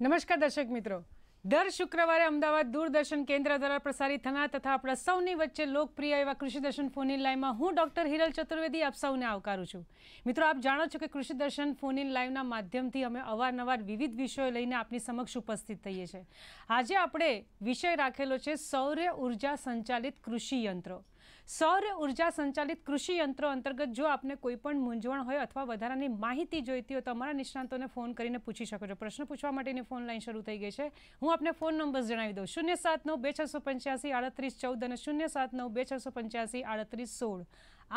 નમસ્કાર દર્શક મિત્રો દર શુક્રવારે અમદાવાદ દૂરદર્શન કેન્દ્ર દ્વારા પ્રસારિત થનાર તથા આપણા સૌની વચ્ચે લોકપ્રિય એવા કૃષિ દર્શન ફોન ઇન લાઈવમાં હું ડૉક્ટર હિરલ ચતુર્વેદી આપ સૌને આવકારું છું મિત્રો આપ જાણો છો કે કૃષિ દર્શન ફોન લાઈવના માધ્યમથી અમે અવારનવાર વિવિધ વિષયો લઈને આપની સમક્ષ ઉપસ્થિત થઈએ છીએ આજે આપણે વિષય રાખેલો છે સૌર્ય ઉર્જા સંચાલિત કૃષિ યંત્રો સૌર ઉર્જા સંચાલિત કૃષિ યંત્રો અંતર્ગત જો આપને કોઈ પણ મૂંઝવણ હોય અથવા વધારાની માહિતી જોઈતી હોય તો અમારા નિષ્ણાંતોને ફોન કરીને પૂછી શકો છો પ્રશ્ન પૂછવા માટેની ફોન લાઈન શરૂ થઈ ગઈ છે હું આપને ફોન નંબર જણાવી દઉં શૂન્ય સાત નવ બે છસો પંચ્યાસી આડત્રીસ ચૌદ અને શૂન્ય સાત નવ બે છસો પંચ્યાસી આડત્રીસ સોળ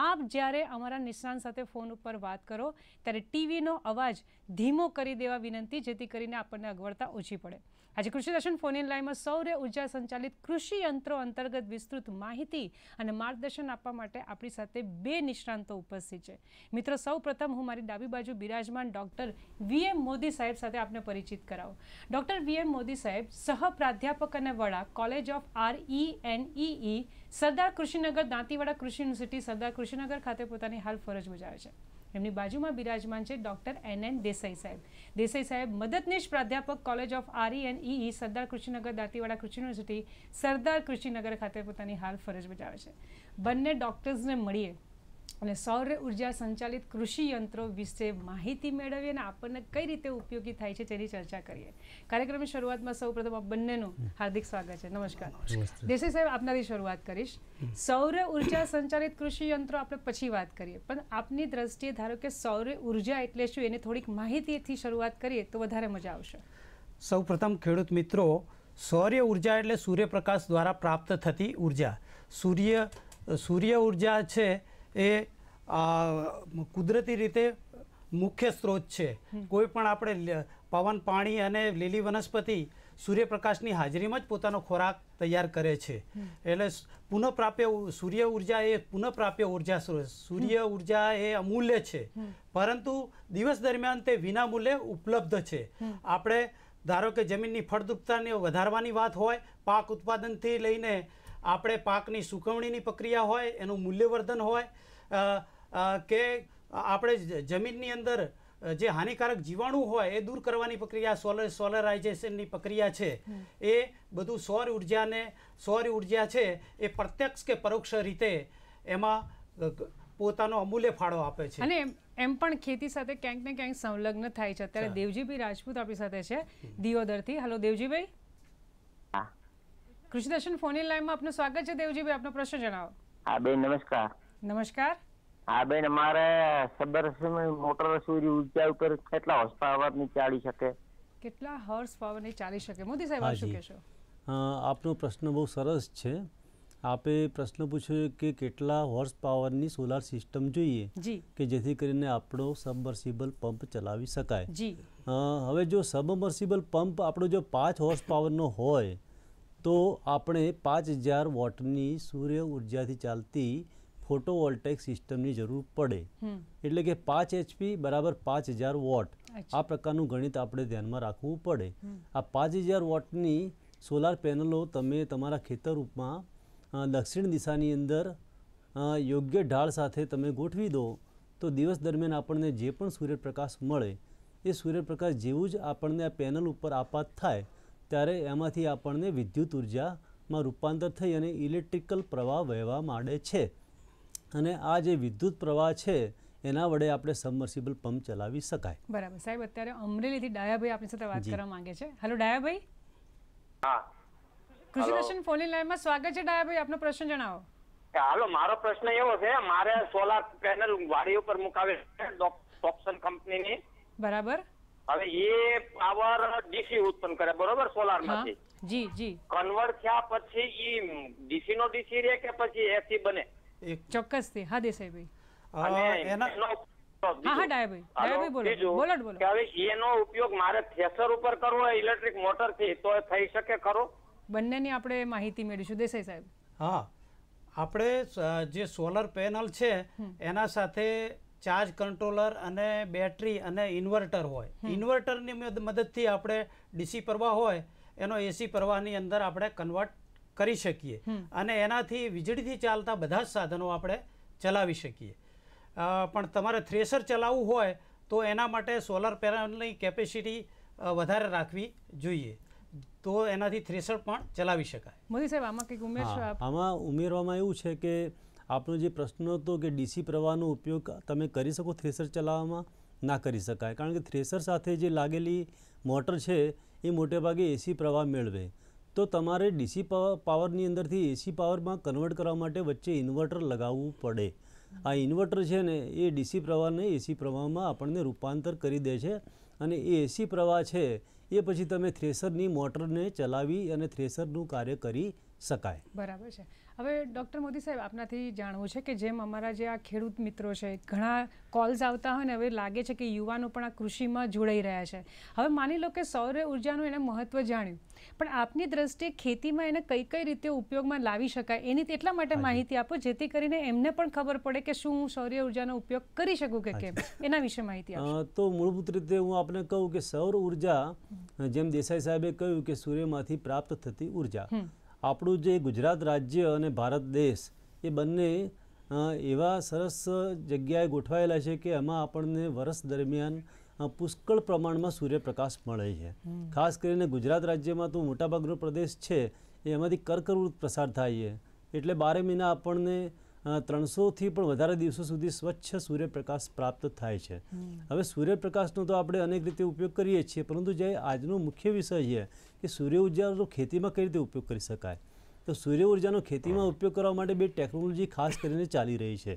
આપ જ્યારે અમારા નિષ્ણાંત સાથે ફોન ઉપર વાત કરો ત્યારે ટીવીનો અવાજ ધીમો કરી દેવા વિનંતી જેથી કરીને આપણને અગવડતા ઓછી પડે આજે કૃષિ દર્શન ફોન ઇન લાઈવમાં સૌર ઉર્જા સંચાલિત કૃષિ યંત્રો અંતર્ગત વિસ્તૃત માહિતી અને માર્ગદર્શન આપવા માટે આપણી સાથે બે નિષ્ણાંતો ઉપસ્થિત છે મિત્રો સૌ હું મારી ડાબી બાજુ બિરાજમાન ડૉક્ટર વીએમ મોદી સાહેબ સાથે આપને પરિચિત કરાવું ડૉક્ટર વીએમ મોદી સાહેબ સહ પ્રાધ્યાપક અને વડા college of R E N E Sardar Krushinagar Dantiwada કૃષિ યુનિવર્સિટી સરદાર કૃષિનગર ખાતે પોતાની હાલ ફરજ બજાવે છે એમની બાજુમાં બિરાજમાન છે ડૉક્ટર એન એન દેસાઈ સાહેબ દેસાઈ સાહેબ મદદનીશ પ્રાધ્યાપક college of R E and E Sardar Krushinagar Dantiwada કૃષિ યુનિવર્સિટી સરદાર કૃષિનગર ખાતે પોતાની હાલ ફરજ બજાવે છે બંને ડૉક્ટર્સને મળીએ અને સૌર ઉર્જા સંચાલિત કૃષિ યંત્રો વિશે માહિતી મેળવીએ અને આપણને કઈ રીતે ઉપયોગી થાય છે તેની ચર્ચા કરીએ કાર્યક્રમની શરૂઆતમાં સૌપ્રથમ આ બંનેનું હાર્દિક સ્વાગત છે નમસ્કાર દેસાઈ સાહેબ આપનાથી શરૂઆત કરીશ સૌર ઉર્જા સંચાલિત કૃષિ યંત્રો આપણે પછી વાત કરીએ પણ આપની દ્રષ્ટિએ ધારો કે સૌર ઉર્જા એટલે શું એની થોડીક માહિતીથી શરૂઆત કરીએ તો વધારે મજા આવશે સૌ પ્રથમ ખેડૂત મિત્રો સૌર્ય ઉર્જા એટલે સૂર્યપ્રકાશ દ્વારા પ્રાપ્ત થતી ઉર્જા સૂર્ય સૂર્ય ઉર્જા છે એ કુદરતી રીતે મુખ્ય સ્ત્રોત છે કોઈ પણ આપણે પવન પાણી અને લીલી વનસ્પતિ સૂર્યપ્રકાશની હાજરીમાં જ પોતાનો ખોરાક તૈયાર કરે છે એટલે પુનઃપ્રાપ્ય સૂર્ય ઉર્જા એ પુનઃપ્રાપ્ય ઉર્જા સ્ત્રોત સૂર્ય ઉર્જા એ અમૂલ્ય છે પરંતુ દિવસ દરમિયાન તે વિનામૂલ્યે ઉપલબ્ધ છે આપણે ધારો કે જમીનની ફળદ્રુપતાને વધારવાની વાત હોય પાક ઉત્પાદનથી લઈને આપણે પાકની સુકવણીની પ્રક્રિયા હોય એનું મૂલ્યવર્ધન હોય કે આપણે જમીનની અંદર જે હાનિકારક જીવાણુ હોય એ દૂર કરવાની પ્રક્રિયા સોલર સોલરાઇઝેશનની પ્રક્રિયા છે એ બધું સૌર ઉર્જાને સૌર ઉર્જા છે એ પ્રત્યક્ષ કે પરોક્ષ રીતે એમાં પોતાનો અમૂલ્ય ફાળો આપે છે અને એમ પણ ખેતી સાથે ક્યાંક ને ક્યાંક સંલગ્ન થાય છે અત્યારે દેવજીભાઈ રાજપૂત આપણી સાથે છે દિયોદરથી હલો દેવજીભાઈ કૃષ્ણદર્શન ફોન લાઈનમાં આપનું સ્વાગત છે દેવજીભાઈ આપનો પ્રશ્ન જણાવો હા બેન નમસ્કાર નમસ્કાર હા બેન અમારે સબરસમાં મોટર સૂર્ય ઉર્જા ઉપર કેટલા હોર્સ પાવર ની ચાલી શકે કેટલા હોર્સ પાવર ની ચાલી શકે મોદી સાહેબ શું કહેશો આપનો પ્રશ્ન બહુ સરસ છે આપે પ્રશ્ન પૂછ્યો કે કેટલા હોર્સ પાવરની સોલાર સિસ્ટમ જોઈએ કે જેથી કરીને આપણો સબમર્સિબલ પંપ ચલાવી શકાય હવે જો સબમર્સિબલ પંપ આપણો જો પાંચ હોર્સ પાવરનો હોય તો આપણે પાંચ હજાર વોટની સૂર્ય ઉર્જાથી ચાલતી ફોટોવોલ્ટેક સિસ્ટમની જરૂર પડે એટલે કે પાંચ એચપી બરાબર પાંચ હજાર વોટ આ પ્રકારનું ગણિત આપણે ધ્યાનમાં રાખવું પડે આ પાંચ હજાર વોટની સોલાર પેનલો તમે તમારા ખેતરૂપમાં દક્ષિણ દિશાની અંદર યોગ્ય ઢાળ સાથે તમે ગોઠવી દો તો દિવસ દરમિયાન આપણને જે પણ સૂર્યપ્રકાશ મળે એ સૂર્યપ્રકાશ જેવું જ આપણને આ પેનલ ઉપર આપાત થાય ત્યારે એમાંથી આપણને વિદ્યુત ઉર્જામાં રૂપાંતર થઈ અને ઇલેક્ટ્રિકલ પ્રવાહ વહેવા માંડે છે અને આ જે વિદ્યુત પ્રવાહ છે એના વડે આપણે સબમર્સિબલ પંપ ચલાવી શકાય બરાબર સાહેબ અત્યારે અમરેલીથી ડાયાભાઈ આપણી સાથે વાત કરવા માંગે છે હેલો ડાયાભાઈ હા કૃષ્ણદર્શન ફોન લાઈનમાં સ્વાગત છે ડાયાભાઈ આપનો પ્રશ્ન જણાવો હાલો મારો પ્રશ્ન એવો છે મારે સોલાર પેનલ વાડી ઉપર મુકાવે છે ડોપ્સન કંપનીની બરાબર હવે એ પાવર ડીસી ઉત્પન્ન કરે બરોબર સોલાર માંથી જી જી કન્વર્ટ થયા પછી ઈ ડીસી નો ડીસી રહે કે પછી એસી બને એક ચોક્કસથી હા આપણે દેસાઈ સાહેબ આપણે જે સોલર પેનલ છે એના સાથે ચાર્જ કંટ્રોલર અને બેટરી અને ઇન્વર્ટર હોય ઇન્વર્ટરની મદદથી આપણે ડીસી પ્રવાહ હોય એનો એસી પ્રવાહની અંદર આપણે કન્વર્ટ કરી શકીએ અને એનાથી વીજળીથી ચાલતા બધા જ સાધનો આપણે ચલાવી શકીએ પણ તમારે થ્રેસર ચલાવવું હોય તો એના માટે સોલર પેનલની કેપેસિટી વધારે રાખવી જોઈએ તો એનાથી થ્રેસર પણ ચલાવી શકાય મોદી સાહેબ આમાં કંઈક ઉમેરશો આમાં ઉમેરવામાં એવું છે કે આપનો જે પ્રશ્ન હતો કે ડીસી પ્રવાહનો ઉપયોગ તમે કરી શકો થ્રેસર ચલાવવામાં ના કરી શકાય કારણ કે થ્રેસર સાથે જે લાગેલી મોટર છે એ મોટેભાગે એસી પ્રવાહ મેળવે તો તમારે ડીસી પાવરની અંદરથી એસી પાવરમાં કન્વર્ટ કરવા માટે વચ્ચે ઇન્વર્ટર લગાવવું પડે આ ઇન્વર્ટર છે ને એ ડીસી પ્રવાહને એસી પ્રવાહમાં આપણને રૂપાંતર કરી દે છે અને એ એસી પ્રવાહ છે એ પછી તમે થ્રેસરની મોટરને ચલાવી અને થ્રેસરનું કાર્ય કરી શકાય બરાબર છે હવે ડૉક્ટર મોદી સાહેબ આપનાથી જાણવું છે કે જેમ અમારા જે આ ખેડૂત મિત્રો છે ઘણા કોલ્સ આવતા હોય ને હવે લાગે છે કે યુવાનો પણ આ કૃષિમાં જોડાઈ રહ્યા છે હવે માની લો કે સૌર ઉર્જાનું એને મહત્ત્વ જાણ્યું પણ આપની દ્રષ્ટિએ ખેતીમાં એને કઈ કઈ રીતે ઉપયોગમાં લાવી શકાય એની એટલા માટે માહિતી આપો જેથી કરીને એમને પણ ખબર પડે કે શું હું સૌર્ય ઉર્જાનો ઉપયોગ કરી શકું કે કેમ એના વિશે માહિતી તો મૂળભૂત રીતે હું આપને કહું કે સૌર ઉર્જા જેમ દેસાઈ સાહેબે કહ્યું કે સૂર્યમાંથી પ્રાપ્ત થતી ઉર્જા આપણું જે ગુજરાત રાજ્ય અને ભારત દેશ એ બંને એવા સરસ જગ્યાએ ગોઠવાયેલા છે કે એમાં આપણને વર્ષ દરમિયાન પુષ્કળ પ્રમાણમાં સૂર્યપ્રકાશ મળે છે ખાસ કરીને ગુજરાત રાજ્યમાં તો મોટાભાગનો પ્રદેશ છે એ એમાંથી કર્કવૃત પસાર થાય છે એટલે બારે મહિના આપણને ત્રણસોથી પણ વધારે દિવસો સુધી સ્વચ્છ સૂર્યપ્રકાશ પ્રાપ્ત થાય છે હવે સૂર્યપ્રકાશનો તો આપણે અનેક રીતે ઉપયોગ કરીએ છીએ પરંતુ જે આજનો મુખ્ય વિષય છે કે સૂર્ય ઉર્જાનો ખેતીમાં કઈ રીતે ઉપયોગ કરી શકાય તો સૂર્ય ઉર્જાનો ખેતીમાં ઉપયોગ કરવા માટે બે ટેકનોલોજી ખાસ કરીને ચાલી રહી છે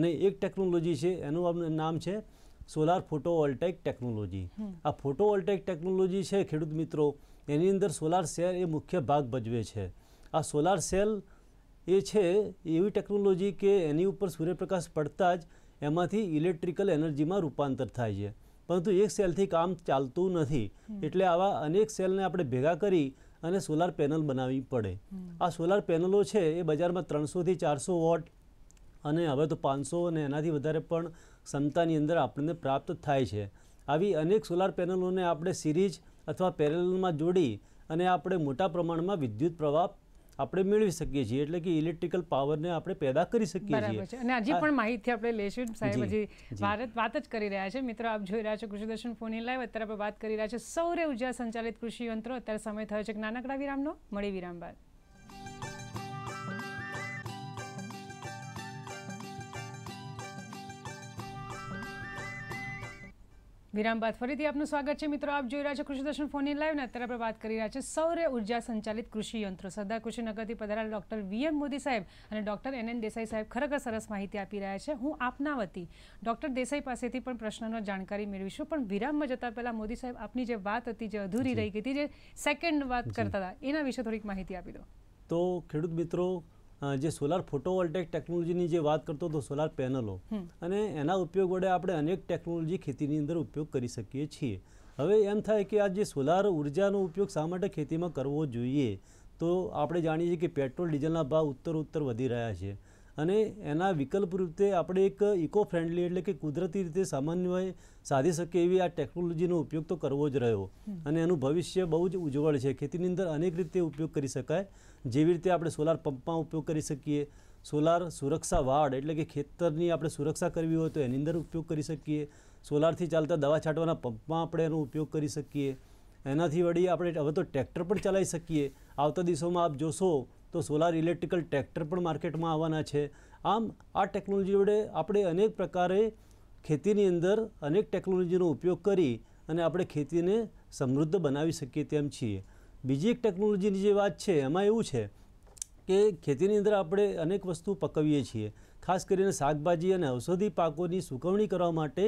અને એક ટેકનોલોજી છે એનું નામ છે સોલાર ફોટોવોલ્ટેક ટેકનોલોજી આ ફોટોવોલ્ટેક ટેકનોલોજી છે ખેડૂત મિત્રો એની અંદર સોલાર સેલ એ મુખ્ય ભાગ ભજવે છે આ સોલાર સેલ એ છે એવી ટેકનોલોજી કે એની ઉપર સૂર્યપ્રકાશ પડતા જ એમાંથી ઇલેક્ટ્રિકલ એનર્જીમાં રૂપાંતર થાય છે પરંતુ એક સેલથી કામ ચાલતું નથી એટલે આવા અનેક સેલને આપણે ભેગા કરી અને સોલાર પેનલ બનાવવી પડે આ સોલાર પેનલો છે એ બજારમાં ત્રણસોથી ચારસો વોટ અને હવે તો પાંચસો અને એનાથી વધારે પણ ક્ષમતાની અંદર આપણને પ્રાપ્ત થાય છે આવી અનેક સોલાર પેનલોને આપણે સિરીઝ અથવા પેરેલમાં જોડી અને આપણે મોટા પ્રમાણમાં વિદ્યુત પ્રવાહ આપણે મેળવી શકીએ છીએ એટલે કે ઇલેક્ટ્રિકલ પાવરને આપણે પેદા કરી શકીએ છીએ અને હજી પણ માહિતી આપણે લેશું સાહેબ હજી ભારત વાત જ કરી રહ્યા છે મિત્રો આપ જોઈ રહ્યા છો કૃષિદર્શન દર્શન લાઈવ અત્યારે આપણે વાત કરી રહ્યા છે સૌર ઉર્જા સંચાલિત કૃષિ યંત્રો અત્યારે સમય થયો છે નાનકડા વિરામનો મળી વિરામ બાદ વિરામ બાદ ફરીથી આપનું સ્વાગત છે મિત્રો આપ જોઈ રહ્યા છે કૃષિ દર્શન ફોન ઇન લાઈવ અત્યારે આપણે વાત કરી રહ્યા છે સૌર ઉર્જા સંચાલિત કૃષિ યંત્રો સરદાર કૃષિનગરથી પધારેલા ડોક્ટર વીએમ મોદી સાહેબ અને ડોક્ટર એન એન દેસાઈ સાહેબ ખરેખર સરસ માહિતી આપી રહ્યા છે હું આપના વતી ડોક્ટર દેસાઈ પાસેથી પણ પ્રશ્નનો જાણકારી મેળવીશું પણ વિરામમાં જતા પહેલાં મોદી સાહેબ આપની જે વાત હતી જે અધૂરી રહી ગઈ હતી જે સેકન્ડ વાત કરતા હતા એના વિશે થોડીક માહિતી આપી દો તો ખેડૂત મિત્રો જે સોલાર ફોટોવોલ્ટેક ટેકનોલોજીની જે વાત કરતો તો સોલાર પેનલો અને એના ઉપયોગ વડે આપણે અનેક ટેકનોલોજી ખેતીની અંદર ઉપયોગ કરી શકીએ છીએ હવે એમ થાય કે આ જે સોલાર ઉર્જાનો ઉપયોગ શા માટે ખેતીમાં કરવો જોઈએ તો આપણે જાણીએ છીએ કે પેટ્રોલ ડીઝલના ભાવ ઉત્તર ઉત્તર વધી રહ્યા છે અને એના વિકલ્પ રૂપે આપણે એક ઇકો ફ્રેન્ડલી એટલે કે કુદરતી રીતે સામાન્ય સાધી શકીએ એવી આ ટેકનોલોજીનો ઉપયોગ તો કરવો જ રહ્યો અને એનું ભવિષ્ય બહુ જ ઉજ્જવળ છે ખેતીની અંદર અનેક રીતે ઉપયોગ કરી શકાય જેવી રીતે આપણે સોલાર પંપમાં ઉપયોગ કરી શકીએ સોલાર સુરક્ષા વાડ એટલે કે ખેતરની આપણે સુરક્ષા કરવી હોય તો એની અંદર ઉપયોગ કરી શકીએ સોલારથી ચાલતા દવા છાંટવાના પંપમાં આપણે એનો ઉપયોગ કરી શકીએ એનાથી વળી આપણે હવે તો ટ્રેક્ટર પણ ચલાવી શકીએ આવતા દિવસોમાં આપ જોશો તો સોલાર ઇલેક્ટ્રિકલ ટ્રેક્ટર પણ માર્કેટમાં આવવાના છે આમ આ ટેકનોલોજી વડે આપણે અનેક પ્રકારે ખેતીની અંદર અનેક ટેકનોલોજીનો ઉપયોગ કરી અને આપણે ખેતીને સમૃદ્ધ બનાવી શકીએ તેમ છીએ બીજી એક ટેકનોલોજીની જે વાત છે એમાં એવું છે કે ખેતીની અંદર આપણે અનેક વસ્તુ પકવીએ છીએ ખાસ કરીને શાકભાજી અને ઔષધિ પાકોની સુકવણી કરવા માટે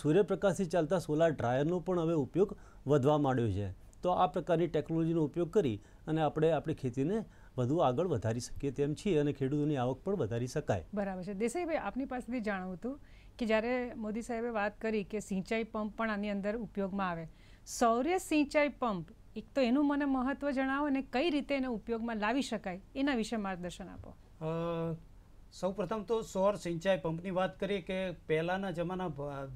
સૂર્યપ્રકાશથી ચાલતા સોલાર ડ્રાયરનો પણ હવે ઉપયોગ વધવા માંડ્યો છે તો આ પ્રકારની ટેકનોલોજીનો ઉપયોગ કરી અને આપણે આપણી ખેતીને વધુ આગળ વધારી શકીએ તેમ છીએ અને ખેડૂતોની આવક પણ વધારી શકાય બરાબર છે દેસાઈભાઈ આપની પાસેથી જાણવું હતું કે જ્યારે મોદી સાહેબે વાત કરી કે સિંચાઈ પંપ પણ આની અંદર ઉપયોગમાં આવે સૌર્ય સિંચાઈ પંપ એક તો એનું મને મહત્ત્વ જણાવો અને કઈ રીતે એને ઉપયોગમાં લાવી શકાય એના વિશે માર્ગદર્શન આપો સૌ પ્રથમ તો સૌર સિંચાઈ પંપની વાત કરીએ કે પહેલાંના જમાના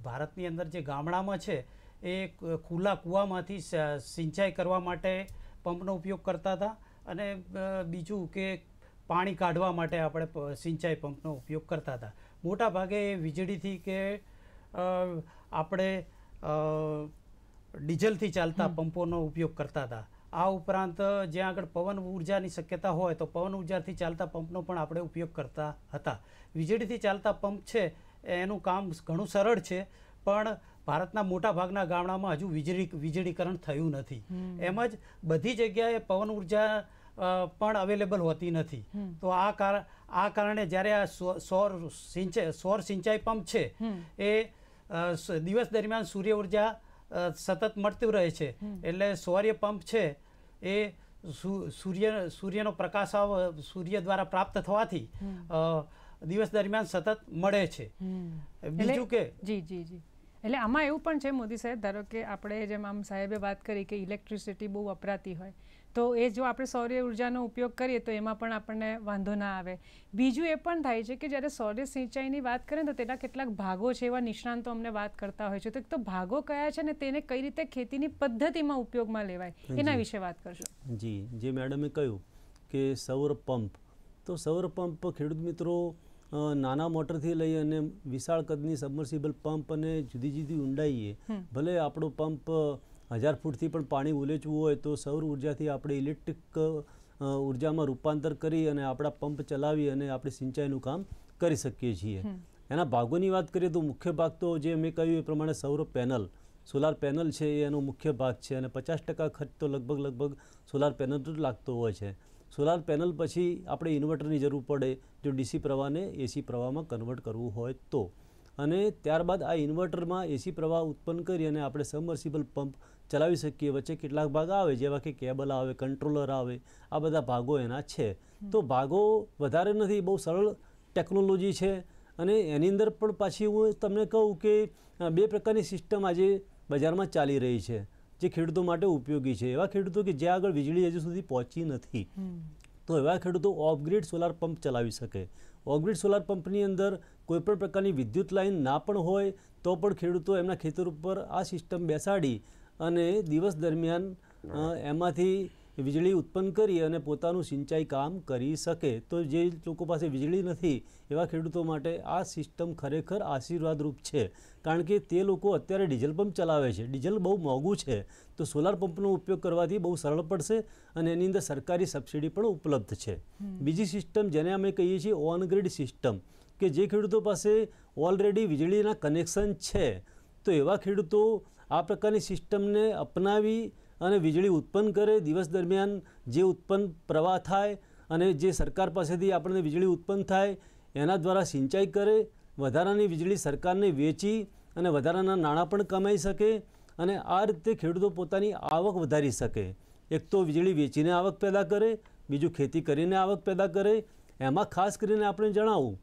ભારતની અંદર જે ગામડામાં છે એ ખુલ્લા કૂવામાંથી સિંચાઈ કરવા માટે પંપનો ઉપયોગ કરતા હતા અને બીજું કે પાણી કાઢવા માટે આપણે સિંચાઈ પંપનો ઉપયોગ કરતા હતા મોટા ભાગે વીજળીથી કે આપણે ડીઝલથી ચાલતા પંપોનો ઉપયોગ કરતા હતા આ ઉપરાંત જ્યાં આગળ પવન ઉર્જાની શક્યતા હોય તો પવન ઉર્જાથી ચાલતા પંપનો પણ આપણે ઉપયોગ કરતા હતા વીજળીથી ચાલતા પંપ છે એનું કામ ઘણું સરળ છે પણ ભારતના મોટા ભાગના ગામડામાં હજુ વીજળી વીજળીકરણ થયું નથી એમ જ બધી જગ્યાએ પવન ઉર્જા પણ અવેલેબલ હોતી નથી તો આ કાર આ કારણે જ્યારે આ સૌર સિંચાઈ સૌર સિંચાઈ પંપ છે એ દિવસ દરમિયાન સૂર્ય ઉર્જા સતત મળતું રહે છે એટલે સૌર્ય પંપ છે એ સૂર્ય સૂર્યનો પ્રકાશ સૂર્ય દ્વારા પ્રાપ્ત થવાથી દિવસ દરમિયાન સતત મળે છે બીજું કે જી જી જી એટલે આમાં એવું પણ છે મોદી સાહેબ ધારો કે આપણે જેમ આમ સાહેબે વાત કરી કે ઇલેક્ટ્રિસિટી બહુ વપરાતી હોય તો એ જો આપણે સૌર્ય ઉર્જાનો ઉપયોગ કરીએ તો એમાં પણ આપણને વાંધો ના આવે બીજું એ પણ થાય છે કે જ્યારે સૌર્ય સિંચાઈની વાત કરીએ તો તેના કેટલાક ભાગો છે એવા નિષ્ણાંતો અમને વાત કરતા હોય છે તો એક તો ભાગો કયા છે ને તેને કઈ રીતે ખેતીની પદ્ધતિમાં ઉપયોગમાં લેવાય એના વિશે વાત કરશો જી જે મેડમે કહ્યું કે સૌર પંપ તો સૌર પંપ ખેડૂત મિત્રો નાના મોટરથી લઈ અને વિશાળ કદની સબમર્સિબલ પંપ અને જુદી જુદી ઊંડાઈએ ભલે આપણો પંપ હજાર ફૂટથી પણ પાણી ઉલેચવું હોય તો સૌર ઉર્જાથી આપણે ઇલેક્ટ્રિક ઉર્જામાં રૂપાંતર કરી અને આપણા પંપ ચલાવી અને આપણે સિંચાઈનું કામ કરી શકીએ છીએ એના ભાગોની વાત કરીએ તો મુખ્ય ભાગ તો જે મેં કહ્યું એ પ્રમાણે સૌર પેનલ સોલાર પેનલ છે એનો મુખ્ય ભાગ છે અને પચાસ ટકા ખર્ચ તો લગભગ લગભગ સોલાર પેનલ લાગતો હોય છે સોલાર પેનલ પછી આપણે ઇન્વર્ટરની જરૂર પડે જો ડીસી પ્રવાહને એસી પ્રવાહમાં કન્વર્ટ કરવું હોય તો અને ત્યારબાદ આ ઇન્વર્ટરમાં એસી પ્રવાહ ઉત્પન્ન કરી અને આપણે સબમર્સિબલ પંપ ચલાવી શકીએ વચ્ચે કેટલાક ભાગ આવે જેવા કે કેબલ આવે કંટ્રોલર આવે આ બધા ભાગો એના છે તો ભાગો વધારે નથી બહુ સરળ ટેકનોલોજી છે અને એની અંદર પણ પાછી હું તમને કહું કે બે પ્રકારની સિસ્ટમ આજે બજારમાં ચાલી રહી છે જે ખેડૂતો માટે ઉપયોગી છે એવા ખેડૂતો કે જે આગળ વીજળી હજુ સુધી પહોંચી નથી તો એવા ખેડૂતો ઓફગ્રીડ સોલાર પંપ ચલાવી શકે ઓફગ્રીડ સોલાર પંપની અંદર કોઈપણ પ્રકારની વિદ્યુત લાઇન ના પણ હોય તો પણ ખેડૂતો એમના ખેતર ઉપર આ સિસ્ટમ બેસાડી અને દિવસ દરમિયાન એમાંથી વીજળી ઉત્પન્ન કરી અને પોતાનું સિંચાઈ કામ કરી શકે તો જે લોકો પાસે વીજળી નથી એવા ખેડૂતો માટે આ સિસ્ટમ ખરેખર આશીર્વાદરૂપ છે કારણ કે તે લોકો અત્યારે ડીઝલ પંપ ચલાવે છે ડીઝલ બહુ મોંઘું છે તો સોલાર પંપનો ઉપયોગ કરવાથી બહુ સરળ પડશે અને એની અંદર સરકારી સબસિડી પણ ઉપલબ્ધ છે બીજી સિસ્ટમ જેને અમે કહીએ છીએ ઓનગ્રીડ સિસ્ટમ કે જે ખેડૂતો પાસે ઓલરેડી વીજળીના કનેક્શન છે તો એવા ખેડૂતો આ પ્રકારની સિસ્ટમને અપનાવી અને વીજળી ઉત્પન્ન કરે દિવસ દરમિયાન જે ઉત્પન્ન પ્રવાહ થાય અને જે સરકાર પાસેથી આપણને વીજળી ઉત્પન્ન થાય એના દ્વારા સિંચાઈ કરે વધારાની વીજળી સરકારને વેચી અને વધારાના નાણાં પણ કમાઈ શકે અને આ રીતે ખેડૂતો પોતાની આવક વધારી શકે એક તો વીજળી વેચીને આવક પેદા કરે બીજું ખેતી કરીને આવક પેદા કરે એમાં ખાસ કરીને આપણે જણાવું